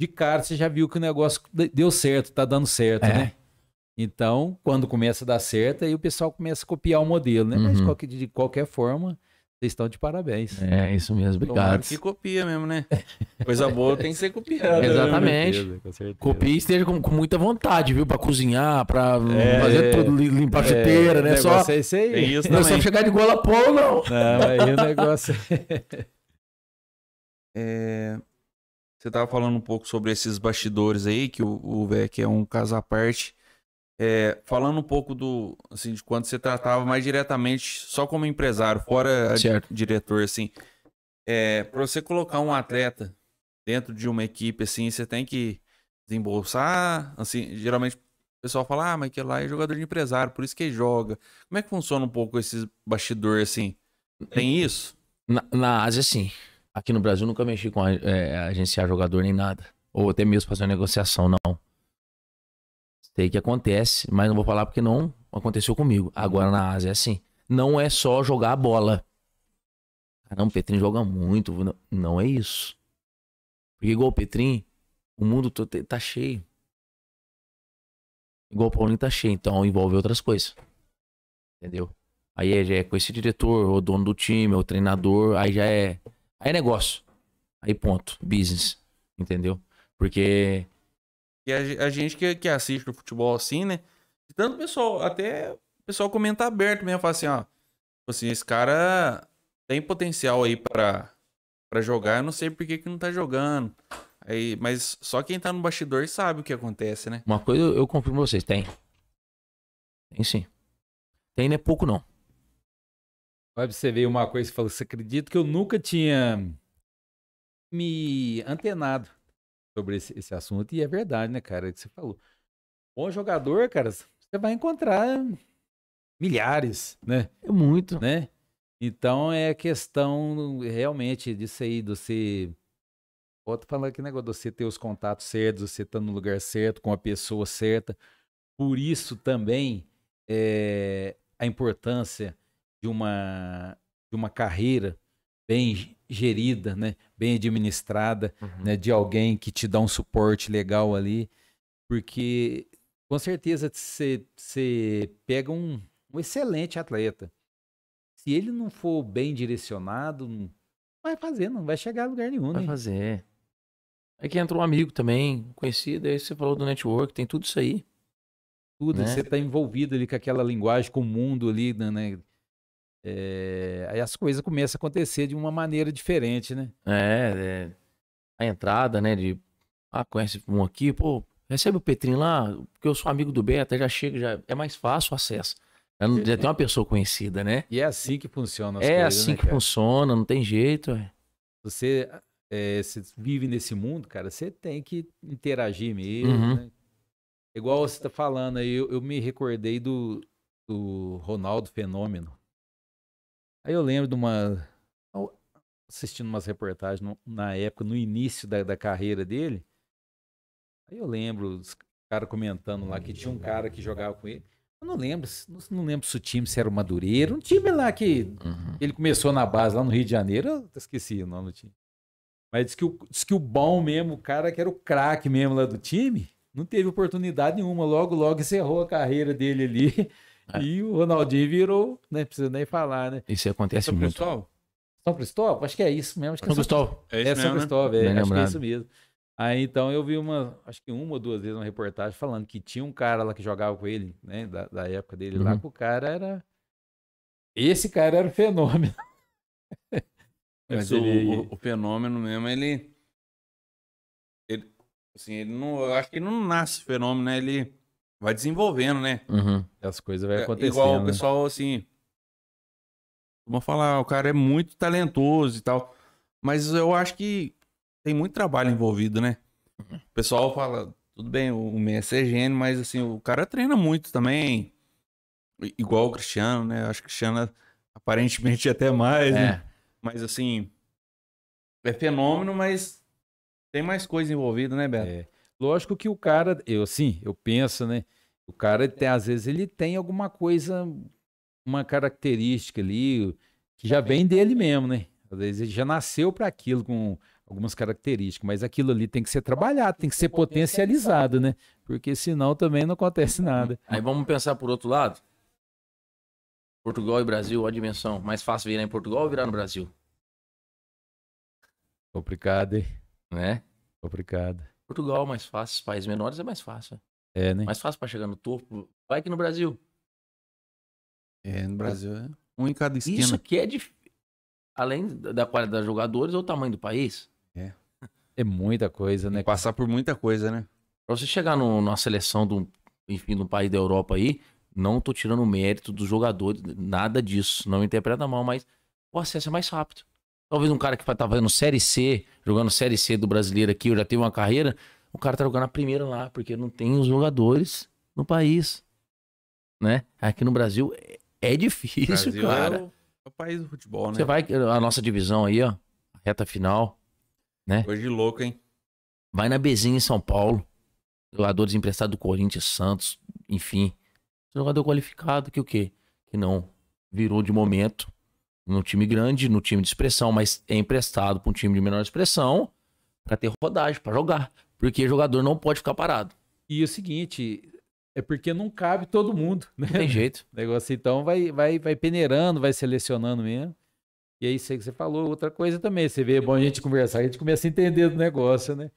de cara você já viu que o negócio deu certo, tá dando certo, é. né? Então, quando começa a dar certo, aí o pessoal começa a copiar o modelo, né? Uhum. Mas qualquer, de qualquer forma, vocês estão de parabéns. É, isso mesmo, obrigado. Tomara que copia mesmo, né? Coisa boa tem que ser copiada. Né? Exatamente. Né? Certeza, Copia e esteja com, com, muita vontade, viu? Pra cozinhar, pra é, fazer tudo, limpar a é, chuteira, né? Só, é isso aí. É não é só chegar de gola polo, não. Não, aí o negócio... É- É... Você estava falando um pouco sobre esses bastidores aí, que o, o VEC é um caso à parte. É, falando um pouco do assim, de quando você tratava mais diretamente, só como empresário, fora diretor, assim. É, para você colocar um atleta dentro de uma equipe, assim, você tem que desembolsar, assim, geralmente o pessoal fala, ah, mas que lá é jogador de empresário, por isso que joga. Como é que funciona um pouco esses bastidores, assim? Tem isso? Na, na Ásia, sim. Aqui no Brasil nunca mexi com é, agenciar jogador nem nada. Ou até mesmo fazer uma negociação, não. Sei que acontece, mas não vou falar porque não aconteceu comigo. Agora na Ásia é assim. Não é só jogar a bola. Caramba, o Petrin joga muito. Não é isso. Porque igual o Petrin, o mundo tá cheio. Igual o Paulinho tá cheio, então envolve outras coisas. Entendeu? Aí é, já é com esse diretor, o dono do time, é o treinador, aí já é Aí é negócio. Aí ponto. Business. Entendeu? Porque. E a, a gente que, que assiste o futebol assim, né? Tanto o pessoal, até o pessoal comenta aberto mesmo, fala assim, ó. Tipo assim, esse cara tem potencial aí para para jogar, eu não sei por que, que não tá jogando. Aí, mas só quem tá no bastidor sabe o que acontece, né? Uma coisa eu confirmo pra vocês, tem. Tem sim. Tem não é pouco não. Vai você veio uma coisa e falou: você acredita que eu nunca tinha me antenado sobre esse, esse assunto? E é verdade, né, cara? É que você falou. Bom jogador, cara, você vai encontrar milhares, né? É muito. Né? Então é questão realmente disso aí, de você. outro falando que negócio, de você ter os contatos certos, você estar tá no lugar certo, com a pessoa certa. Por isso também é, a importância de uma, de uma carreira bem gerida, né? bem administrada, uhum. né? de alguém que te dá um suporte legal ali, porque com certeza você pega um, um excelente atleta. Se ele não for bem direcionado, não vai fazer, não vai chegar a lugar nenhum. Vai né? fazer. Aí é que entra um amigo também, conhecido, aí você falou do network, tem tudo isso aí. Tudo, né? você está envolvido ali com aquela linguagem, com o mundo ali, né? né? É, aí as coisas começam a acontecer de uma maneira diferente, né? É, é a entrada, né? De ah, conhece um aqui, pô, recebe o Petrin lá, porque eu sou amigo do Beto, já chega, já é mais fácil o acesso. Já, é, não, já tem uma pessoa conhecida, né? E é assim que funciona. As é coisas, assim né, que cara? funciona, não tem jeito. É. Você, é, você vive nesse mundo, cara, você tem que interagir mesmo. Uhum. Né? Igual você tá falando aí, eu, eu me recordei do, do Ronaldo Fenômeno. Aí eu lembro de uma. assistindo umas reportagens no, na época, no início da, da carreira dele. Aí eu lembro os caras comentando lá que tinha um cara que jogava com ele. Eu não lembro, não lembro se o time se era o Madureira, um time lá que uhum. ele começou na base lá no Rio de Janeiro, eu esqueci o nome do time. Mas diz que o, diz que o bom mesmo, o cara que era o craque mesmo lá do time, não teve oportunidade nenhuma, logo logo encerrou a carreira dele ali. É. E o Ronaldinho virou, né? Precisa nem falar, né? Isso acontece é São muito. Cristóvão? São Cristóvão? Acho que é isso mesmo. Acho é São, São Cristóvão. É, isso é São mesmo, né? Cristóvão, né? é, acho que é isso mesmo. Aí então eu vi uma, acho que uma ou duas vezes uma reportagem falando que tinha um cara lá que jogava com ele, né? Da, da época dele uhum. lá, que o cara era. Esse cara era o fenômeno. Mas ele... o, o, o fenômeno mesmo, ele. Ele, assim, ele não, eu acho que ele não nasce fenômeno, né? Ele vai desenvolvendo, né? Uhum. As coisas vai é, acontecendo. É, igual o né? pessoal, assim. Vamos falar, o cara é muito talentoso e tal. Mas eu acho que tem muito trabalho envolvido, né? O pessoal fala, tudo bem, o Messi é gênio, mas assim, o cara treina muito também. Igual o Cristiano, né? Acho que o Cristiano aparentemente até mais, né? é. né? Mas assim, é fenômeno, mas tem mais coisa envolvida, né, Beto? É. Lógico que o cara, eu assim, eu penso, né? O cara é. tem, às vezes ele tem alguma coisa, uma característica ali que já vem dele mesmo, né? Às vezes ele já nasceu para aquilo com algumas características, mas aquilo ali tem que ser trabalhado, tem que ser potencializado, né? Porque senão também não acontece uhum. nada. Aí vamos pensar por outro lado. Portugal e Brasil, a dimensão. Mais fácil virar em Portugal ou virar no Brasil? Complicado, hein? Né? Complicado. Portugal é mais fácil, países menores é mais fácil. Né? É, né? Mais fácil para chegar no topo. Vai que no Brasil. É, no Brasil é um em cada esquina. Isso aqui é difícil. Além da qualidade dos jogadores, é o tamanho do país. É. É muita coisa, né? Passar por muita coisa, né? Pra você chegar no, numa seleção do, enfim, num país da Europa aí, não tô tirando o mérito dos jogadores, nada disso. Não interpreta mal, mas o acesso é mais rápido. Talvez um cara que tá fazendo Série C, jogando Série C do brasileiro aqui, eu já tenho uma carreira, o cara tá jogando a primeira lá, porque não tem os jogadores no país. Né? Aqui no Brasil é, é difícil, Brasil é cara. É o, é o país do futebol, né? Você vai, a nossa divisão aí, ó, reta final, né? de louco, hein? Vai na Bezinha em São Paulo, jogadores emprestados do Corinthians, Santos, enfim. Jogador qualificado que o quê? Que não virou de momento no time grande, no time de expressão, mas é emprestado para um time de menor expressão para ter rodagem, para jogar. Porque jogador não pode ficar parado. E o seguinte, é porque não cabe todo mundo, né? Não tem jeito. O negócio então vai, vai, vai peneirando, vai selecionando mesmo. E é aí, sei que você falou, outra coisa também. Você vê, é bom a gente conversar, a gente começa a entender do negócio, né?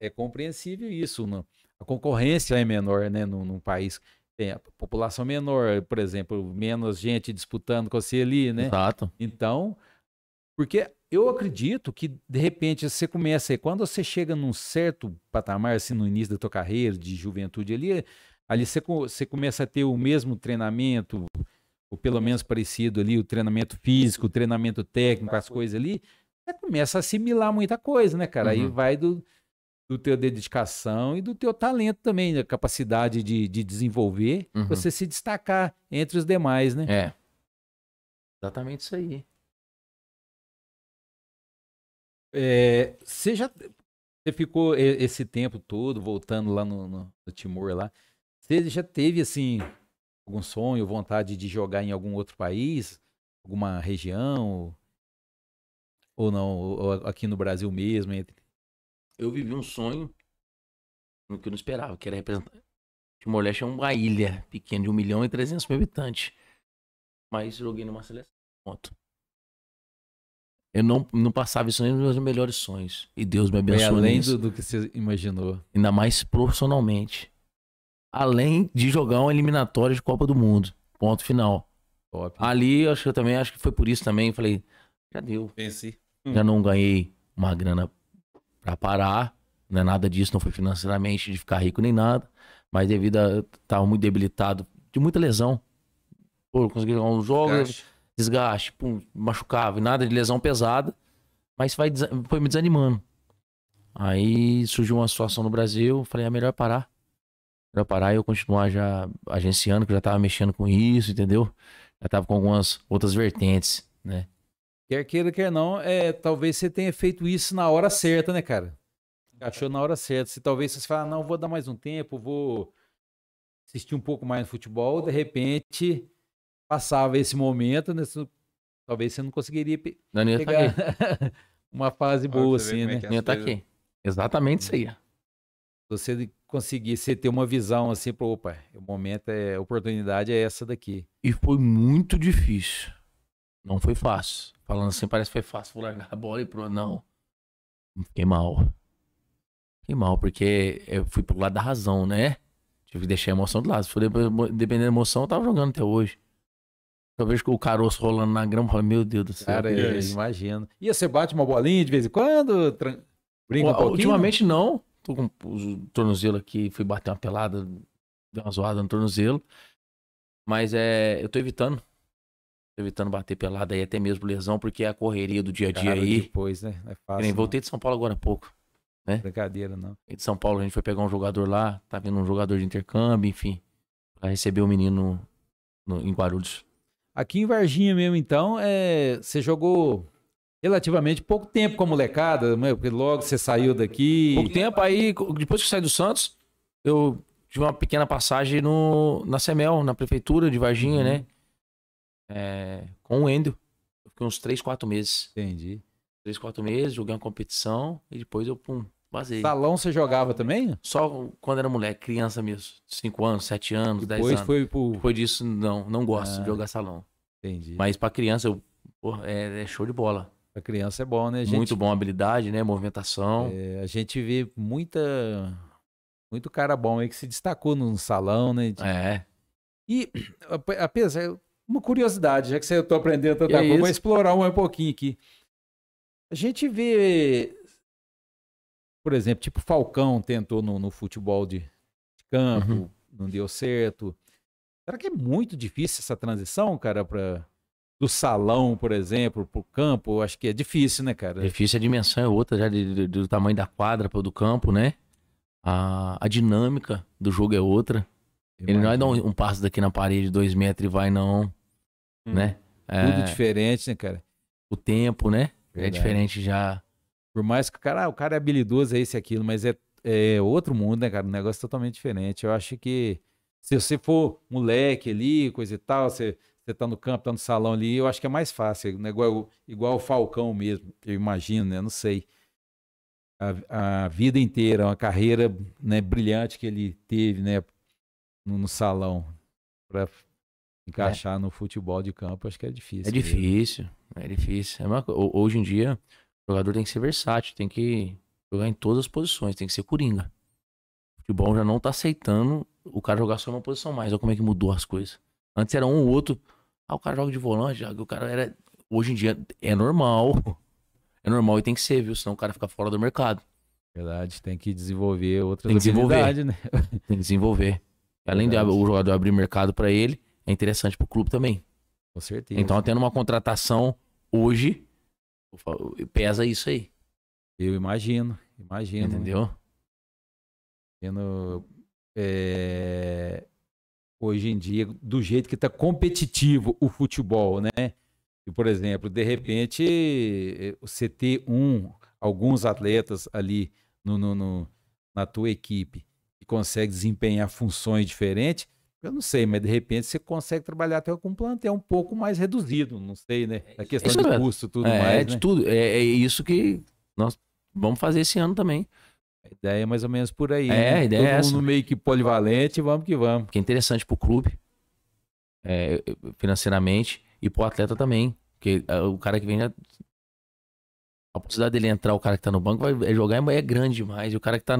É compreensível isso, não? A concorrência é menor, né, num, num país tem a população menor, por exemplo, menos gente disputando com você ali, né? Exato. Então, porque eu acredito que, de repente, você começa aí, quando você chega num certo patamar, assim, no início da tua carreira, de juventude ali, ali você, você começa a ter o mesmo treinamento, ou pelo menos parecido ali, o treinamento físico, o treinamento técnico, as coisas ali, você começa a assimilar muita coisa, né, cara? Uhum. Aí vai do do teu dedicação e do teu talento também, da né? capacidade de, de desenvolver, uhum. você se destacar entre os demais, né? É. Exatamente isso aí. É, você já você ficou esse tempo todo voltando lá no, no, no Timor lá. Você já teve assim algum sonho, vontade de jogar em algum outro país, alguma região? Ou não, ou aqui no Brasil mesmo, entre eu vivi um sonho que eu não esperava, que era representar. Timor-Leste é uma ilha pequena de 1 milhão e 300 mil habitantes. Mas joguei numa seleção. Ponto. Eu não, não passava isso nem nos meus melhores sonhos. E Deus me abençoou. Foi além do, do, que você imaginou. Ainda mais profissionalmente. Além de jogar uma eliminatória de Copa do Mundo. Ponto final. Top. Ali, acho que eu também acho que foi por isso também. Falei, já deu. Venci. Já não ganhei uma grana para parar. Não é nada disso, não foi financeiramente de ficar rico nem nada, mas devido a estar tá muito debilitado, de muita lesão. Pô, consegui jogar uns jogos, desgaste, desgaste pum, machucava, e nada de lesão pesada, mas vai, foi me desanimando. Aí surgiu uma situação no Brasil, falei, é melhor parar. Melhor parar e eu continuar já agenciando, que eu já tava mexendo com isso, entendeu? Já tava com algumas outras vertentes, né? Quer queira, quer não, é, talvez você tenha feito isso na hora certa, né, cara? Achou na hora certa. Se talvez você fala, não, vou dar mais um tempo, vou assistir um pouco mais no futebol, de repente passava esse momento, né? talvez você não conseguiria pe não, não tá pegar uma fase Olha, boa assim, é né? É não tá aqui. Exatamente isso aí. Você conseguir você ter uma visão assim, pro, opa, é, o momento é, a oportunidade é essa daqui. E foi muito difícil. Não foi fácil. Falando assim, parece que foi fácil. Vou largar a bola e pro Não. Fiquei mal. Fiquei mal, porque eu fui pro lado da razão, né? Tive que deixar a emoção de lado. Se for dependendo da emoção, eu tava jogando até hoje. Eu vejo o caroço rolando na grama e falo, meu Deus do céu. Cara, é eu é imagino. E você bate uma bolinha de vez em quando? Tran... Brinca um pouquinho? Ultimamente não. Tô com o tornozelo aqui, fui bater uma pelada, deu uma zoada no tornozelo. Mas é, eu tô evitando evitando bater pelada aí, até mesmo lesão, porque é a correria do dia a dia aí. Depois, né? é fácil. Nem, né? voltei de São Paulo agora há pouco. Né? Brincadeira, não. E de São Paulo a gente foi pegar um jogador lá, tá vindo um jogador de intercâmbio, enfim. Pra receber o um menino no, em Guarulhos. Aqui em Varginha mesmo, então, é, você jogou relativamente pouco tempo com a molecada, né? porque logo você saiu daqui. Pouco tempo, aí depois que eu saí do Santos, eu tive uma pequena passagem no, na Semel, na prefeitura de Varginha, uhum. né? é, com o Endo. Eu fiquei uns 3, 4 meses. Entendi. 3, 4 meses, joguei uma competição e depois eu, pum, basei. Salão você jogava também? Só quando era moleque, criança mesmo. 5 anos, 7 anos, 10 anos. Depois Foi pro... Depois disso, não, não gosto ah, de jogar salão. Entendi. Mas pra criança, eu, porra, é, é show de bola. Pra criança é bom, né? Gente... Muito bom habilidade, né? Movimentação. É, a gente vê muita. Muito cara bom aí que se destacou no salão, né? De... É. E apesar, uma curiosidade, já que eu estou aprendendo tanta coisa, vou explorar um pouquinho aqui. A gente vê, por exemplo, tipo Falcão tentou no, no futebol de, campo, uhum. não deu certo. Será que é muito difícil essa transição, cara, para do salão, por exemplo, para o campo? Acho que é difícil, né, cara? Difícil, a dimensão é outra, já de, de, do tamanho da quadra para do campo, né? A, a dinâmica do jogo é outra. Imagina. Ele não é dar um, um passo daqui na parede, dois metros e vai, não. Hum. né? Tudo é, diferente, né, cara? O tempo, né? É Verdade. É diferente já. Por mais que o cara, o cara é habilidoso, é esse aquilo, mas é, é outro mundo, né, cara? Um negócio totalmente diferente. Eu acho que se você for moleque ali, coisa e tal, você, você tá no campo, tá no salão ali, eu acho que é mais fácil. Né? Igual, igual o Falcão mesmo, eu imagino, né? Não sei. A, a vida inteira, uma carreira né, brilhante que ele teve, né? No, no salão. Pra encaixar é. no futebol de campo, acho que é difícil. É difícil, é difícil. É uma, hoje em dia, o jogador tem que ser versátil, tem que jogar em todas as posições, tem que ser coringa. O futebol já não tá aceitando o cara jogar só uma posição mais. Olha como é que mudou as coisas. Antes era um ou outro. Ah, o cara joga de volante, o cara era. Hoje em dia é normal. É normal e tem que ser, viu? Senão o cara fica fora do mercado. Verdade, tem que desenvolver outras tem que desenvolver. né? Tem que desenvolver. Além Verdade. de o jogador abrir mercado para ele, é interessante pro clube também. Com certeza. Então, tendo uma contratação hoje, pesa isso aí. Eu imagino, imagino. Entendeu? Tendo, é... Hoje em dia, do jeito que tá competitivo o futebol, né? E, por exemplo, de repente, eh, você ter um, alguns atletas ali no, no, no na tua equipe que consegue desempenhar funções diferentes, eu não sei, mas de repente você consegue trabalhar até com um plantel um pouco mais reduzido, não sei, né? A questão isso é de é, custo, tudo é, mais. É, de né? tudo. É, é, isso que nós vamos fazer esse ano também. A ideia é mais ou menos por aí. É, né? a ideia Todo é essa. mundo meio que polivalente, vamos que vamos. Que é interessante pro clube, é, financeiramente, e pro atleta também. Porque é, o cara que vem a possibilidade dele entrar, o cara que tá no banco, vai é jogar é grande demais. E o cara que tá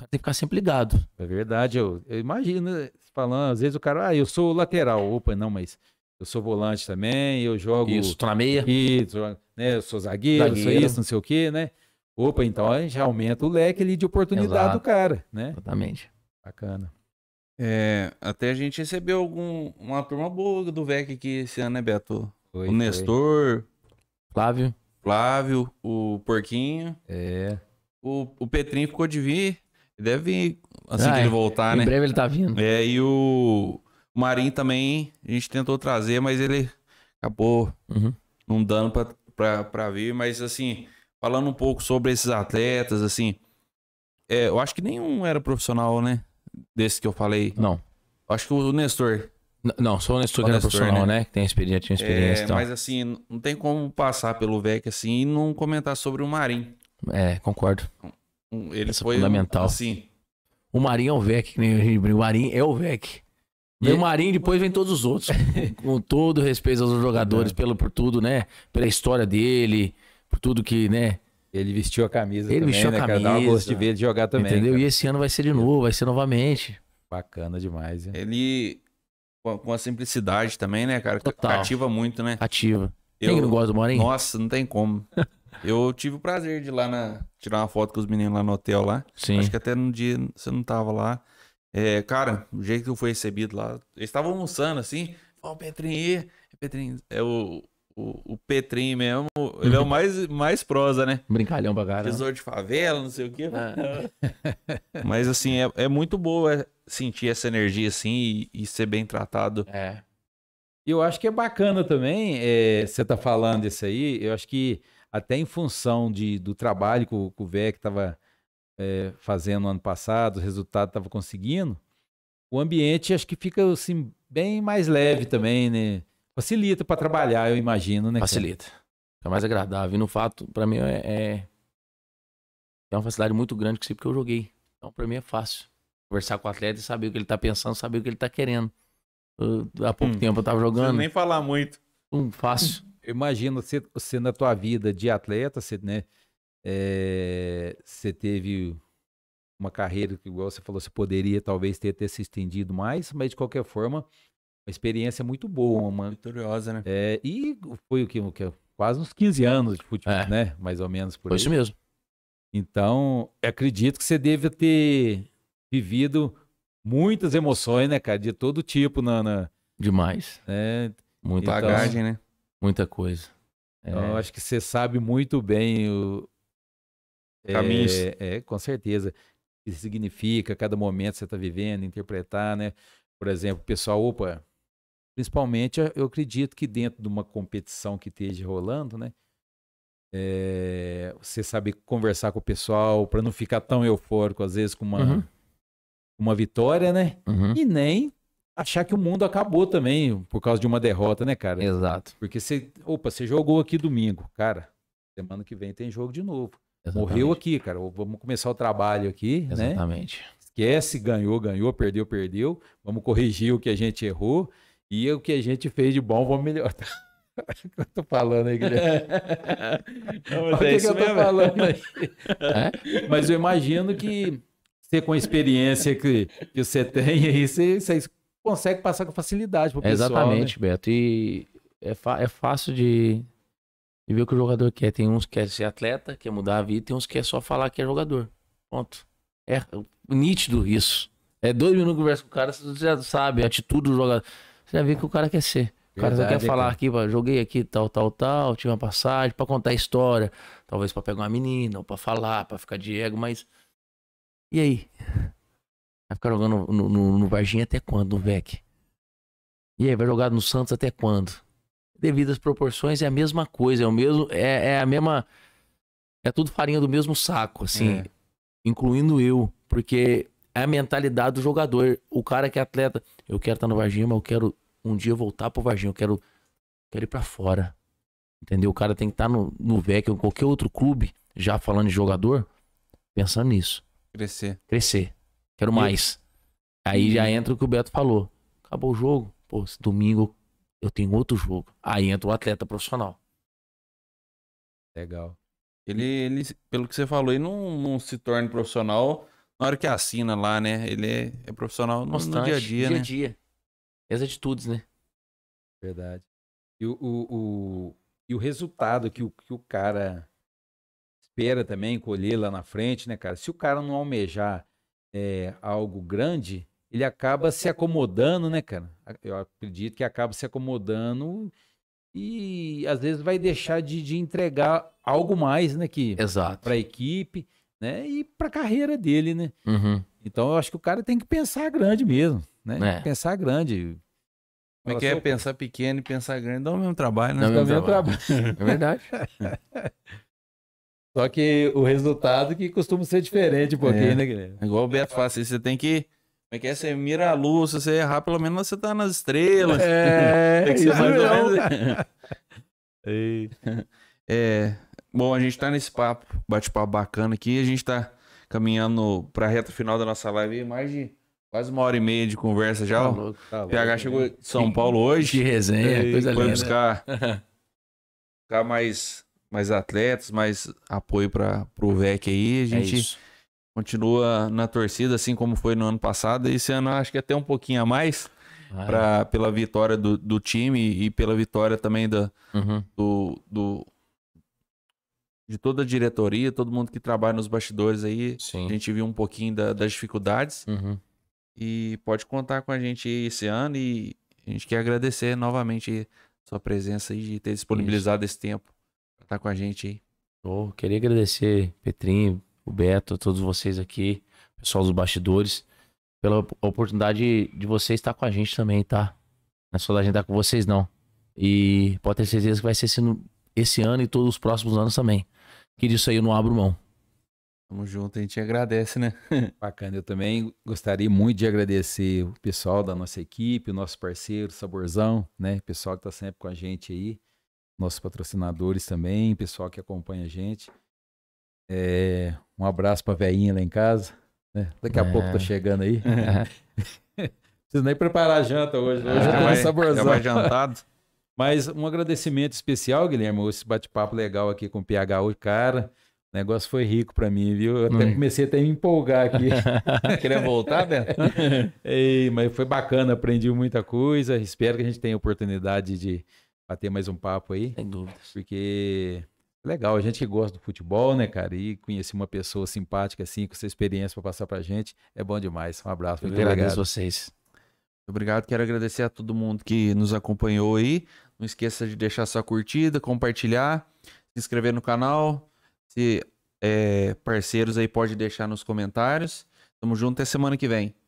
cara tem que ficar sempre ligado. É verdade, eu, eu imagino, falando, né, às vezes o cara, ah, eu sou lateral, opa, não, mas eu sou volante também, eu jogo. Isso, tô na meia. Isso, né, eu sou zagueiro, zagueiro. sou isso, não sei o quê, né? Opa, então já aumenta o leque ali de oportunidade Exato. do cara, né? Exatamente. Bacana. É, até a gente recebeu algum, uma turma boa do VEC aqui esse ano, né, Beto? Foi, o Nestor. Foi. Flávio. Flávio, o Porquinho. É. O, o Petrinho ficou de vir. Deve, assim ah, que ele é. voltar, é. né? Em breve ele tá vindo. É, e o, Marinho também, a gente tentou trazer, mas ele acabou uhum. não dando pra, pra, pra vir. Mas, assim, falando um pouco sobre esses atletas, assim, é, eu acho que nenhum era profissional, né? Desse que eu falei. Não. Acho que o Nestor. N não, só o Nestor que era Nestor, profissional, né? né? Que tem é, experiência, tinha experiência. É, então. Mas assim, não tem como passar pelo VEC assim e não comentar sobre o Marinho. É, concordo. Ele é foi fundamental. Assim. O Marinho é o VEC, que nem a gente brinca. O Marinho é o VEC. E o Marinho depois vem todos os outros. com todo respeito aos jogadores, é pelo, por tudo, né? Pela história dele, por tudo que, né? Ele vestiu a camisa ele também, vestiu né, a camisa. Cara? Dá um gosto de ver ele jogar também. Entendeu? Cara. E esse ano vai ser de novo, vai ser novamente. Bacana demais, hein? Ele, com a simplicidade também, né, cara? Total. Ativa muito, né? Ativa. Eu... Quem não gosta do Marinho? Nossa, não tem como. Eu tive o prazer de ir lá na, tirar uma foto com os meninos lá no hotel lá. Sim. Acho que até no dia você não tava lá. É, cara, o jeito que eu fui recebido lá. Eles estavam almoçando assim. Ó, oh, Petrinho, é, Petrinho. É o, o, Petrinho mesmo. Ele é o mais, mais prosa, né? Brincalhão pra caralho. Tesouro de favela, não sei o quê. Ah. Mas assim, é, é muito boa é, sentir essa energia assim e, e ser bem tratado. É. Eu acho que é bacana também, é, você tá falando isso aí. Eu acho que até em função de, do trabalho que o, que o VEC estava é, eh, fazendo no ano passado, o resultado estava conseguindo, o ambiente acho que fica assim, bem mais leve também, né? Facilita para trabalhar, eu imagino, né? Facilita. Fica mais agradável. E no fato, para mim, é, é, é uma facilidade muito grande que sempre que eu joguei. Então, para mim, é fácil conversar com o atleta e saber o que ele tá pensando, saber o que ele tá querendo. Eu, há pouco hum, tempo eu tava jogando. Não nem falar muito. Um fácil imagino você, você na tua vida de atleta, você, né, é, você teve uma carreira que, igual você falou, você poderia talvez ter, ter se estendido mais, mas de qualquer forma, uma experiência muito boa, uma... Vitoriosa, né? É, e foi o que, o que? Quase uns 15 anos de futebol, é. né? Mais ou menos por foi aí. isso mesmo. Então, acredito que você deve ter vivido muitas emoções, né, cara? De todo tipo na... na... Demais. É... Muita então, bagagem, né? Muita coisa. É. Eu acho que você sabe muito bem o. Caminhos. É, é, com certeza. O que significa cada momento que você está vivendo, interpretar, né? Por exemplo, o pessoal, opa, principalmente eu acredito que dentro de uma competição que esteja rolando, né? É, você sabe conversar com o pessoal para não ficar tão eufórico, às vezes, com uma, uhum. uma vitória, né? Uhum. E nem achar que o mundo acabou também por causa de uma derrota, né, cara? Exato. Porque você, opa, você jogou aqui domingo, cara. Semana que vem tem jogo de novo. Exatamente. Morreu aqui, cara. Vamos começar o trabalho aqui, Exatamente. né? Exatamente. Esquece, ganhou, ganhou, perdeu, perdeu. Vamos corrigir o que a gente errou e o que a gente fez de bom, vamos melhorar. O que eu tô falando aí, Guilherme? Não, mas é isso que eu tô mesmo? falando aí? É? Mas eu imagino que você, com a experiência que, que você tem aí, você, você consegue passar com facilidade pro pessoal. Exatamente, né? Beto. E é, é fácil de, de, ver o que o jogador quer. Tem uns que quer é ser atleta, quer mudar a vida, tem uns que quer é só falar que é jogador. Ponto. É nítido isso. É dois minutos conversa com o cara, você já sabe a atitude do jogador. Você já vê que o cara quer ser. O cara só quer falar aqui, joguei aqui tal, tal, tal, tinha uma passagem, para contar a história, talvez para pegar uma menina, ou para falar, para ficar de ego, mas. E aí? Vai ficar jogando no, no, no Varginha até quando, no VEC? E aí, vai jogar no Santos até quando? Devido às proporções, é a mesma coisa, é o mesmo, é, é a mesma, é tudo farinha do mesmo saco, assim, é. incluindo eu, porque é a mentalidade do jogador, o cara que é atleta, eu quero estar no Varginha, mas eu quero um dia voltar pro Varginha, eu quero, quero ir para fora, entendeu? O cara tem que estar no, no VEC ou em qualquer outro clube, já falando de jogador, pensando nisso. Crescer. Crescer. Quero mais. Aí já entra o que o Beto falou. Acabou o jogo. Pô, domingo eu tenho outro jogo. Aí entra o atleta profissional. Legal. Ele, ele pelo que você falou, ele não, não se torna profissional na hora que assina lá, né? Ele é, é profissional no, Constante, no dia a dia, dia né? Dia a dia. as atitudes, né? Verdade. E o, o, o, e o resultado que o, que o cara espera também colher lá na frente, né, cara? Se o cara não almejar é, algo grande, ele acaba se acomodando, né, cara? Eu acredito que acaba se acomodando e às vezes vai deixar de, de entregar algo mais, né, que para a equipe, né, e para a carreira dele, né? Uhum. Então eu acho que o cara tem que pensar grande mesmo, né? É. Pensar grande. Como é que é assim, pensar pequeno e pensar grande dá o mesmo trabalho, né? Dá o mesmo, trabalho. trabalho. É verdade. Só que o resultado que costuma ser diferente um é. pouquinho, é. né, Guilherme? É igual o Beto fala, assim, você tem que. Como é que é? Você mira a luz, se você errar, pelo menos você tá nas estrelas. É, tem que ser mais ou menos. é, bom, a gente tá nesse papo, bate-papo bacana aqui. A gente tá caminhando pra reta final da nossa live mais de quase uma hora e meia de conversa já. Tá louco, tá louco, PH chegou de São Paulo hoje. Que resenha, coisa foi linda. Foi buscar, ficar mais mais atletas, mais apoio para o VEC aí. A é gente é continua na torcida, assim como foi no ano passado. E esse ano acho que até um pouquinho a mais. Ah, pra, pela vitória do, do, time e pela vitória também da, uhum. do, do, de toda a diretoria, todo mundo que trabalha nos bastidores aí. Sim. A gente viu um pouquinho da, das dificuldades. Uhum. E pode contar com a gente esse ano e a gente quer agradecer novamente sua presença e ter disponibilizado Isso. esse tempo tá com a gente aí. Oh, queria agradecer, Petrinho, o Beto, todos vocês aqui, pessoal dos bastidores, pela oportunidade de vocês estar com a gente também, tá? Não é só da gente estar com vocês, não. E pode ter certeza que vai ser esse, esse ano e todos os próximos anos também. Que disso aí eu não abro mão. Tamo junto, a gente agradece, né? Bacana, eu também gostaria muito de agradecer o pessoal da nossa equipe, o nosso parceiro, Saborzão, né? O pessoal que tá sempre com a gente aí nossos patrocinadores também, pessoal que acompanha a gente. É, um abraço para a veinha lá em casa. Né? Daqui a é. pouco tá é. chegando aí. É. Preciso nem preparar a janta hoje. Hoje né? é, já, vai, já vai jantado. Mas um agradecimento especial, Guilherme, esse bate-papo legal aqui com o PH, o cara. O negócio foi rico para mim, viu? Eu até hum. comecei até a me empolgar aqui. Queria voltar, Beto? Ei, mas foi bacana, aprendi muita coisa. Espero que a gente tenha oportunidade de, bater mais um papo aí. Sem dúvidas. Porque é legal, a gente que gosta do futebol, né, cara? E conhecer uma pessoa simpática assim, com essa experiência para passar pra gente, é bom demais. Um abraço, Eu muito agradeço obrigado. vocês. Obrigado, quero agradecer a todo mundo que nos acompanhou aí. Não esqueça de deixar sua curtida, compartilhar, se inscrever no canal. Se é, parceiros aí, pode deixar nos comentários. Tamo junto até semana que vem.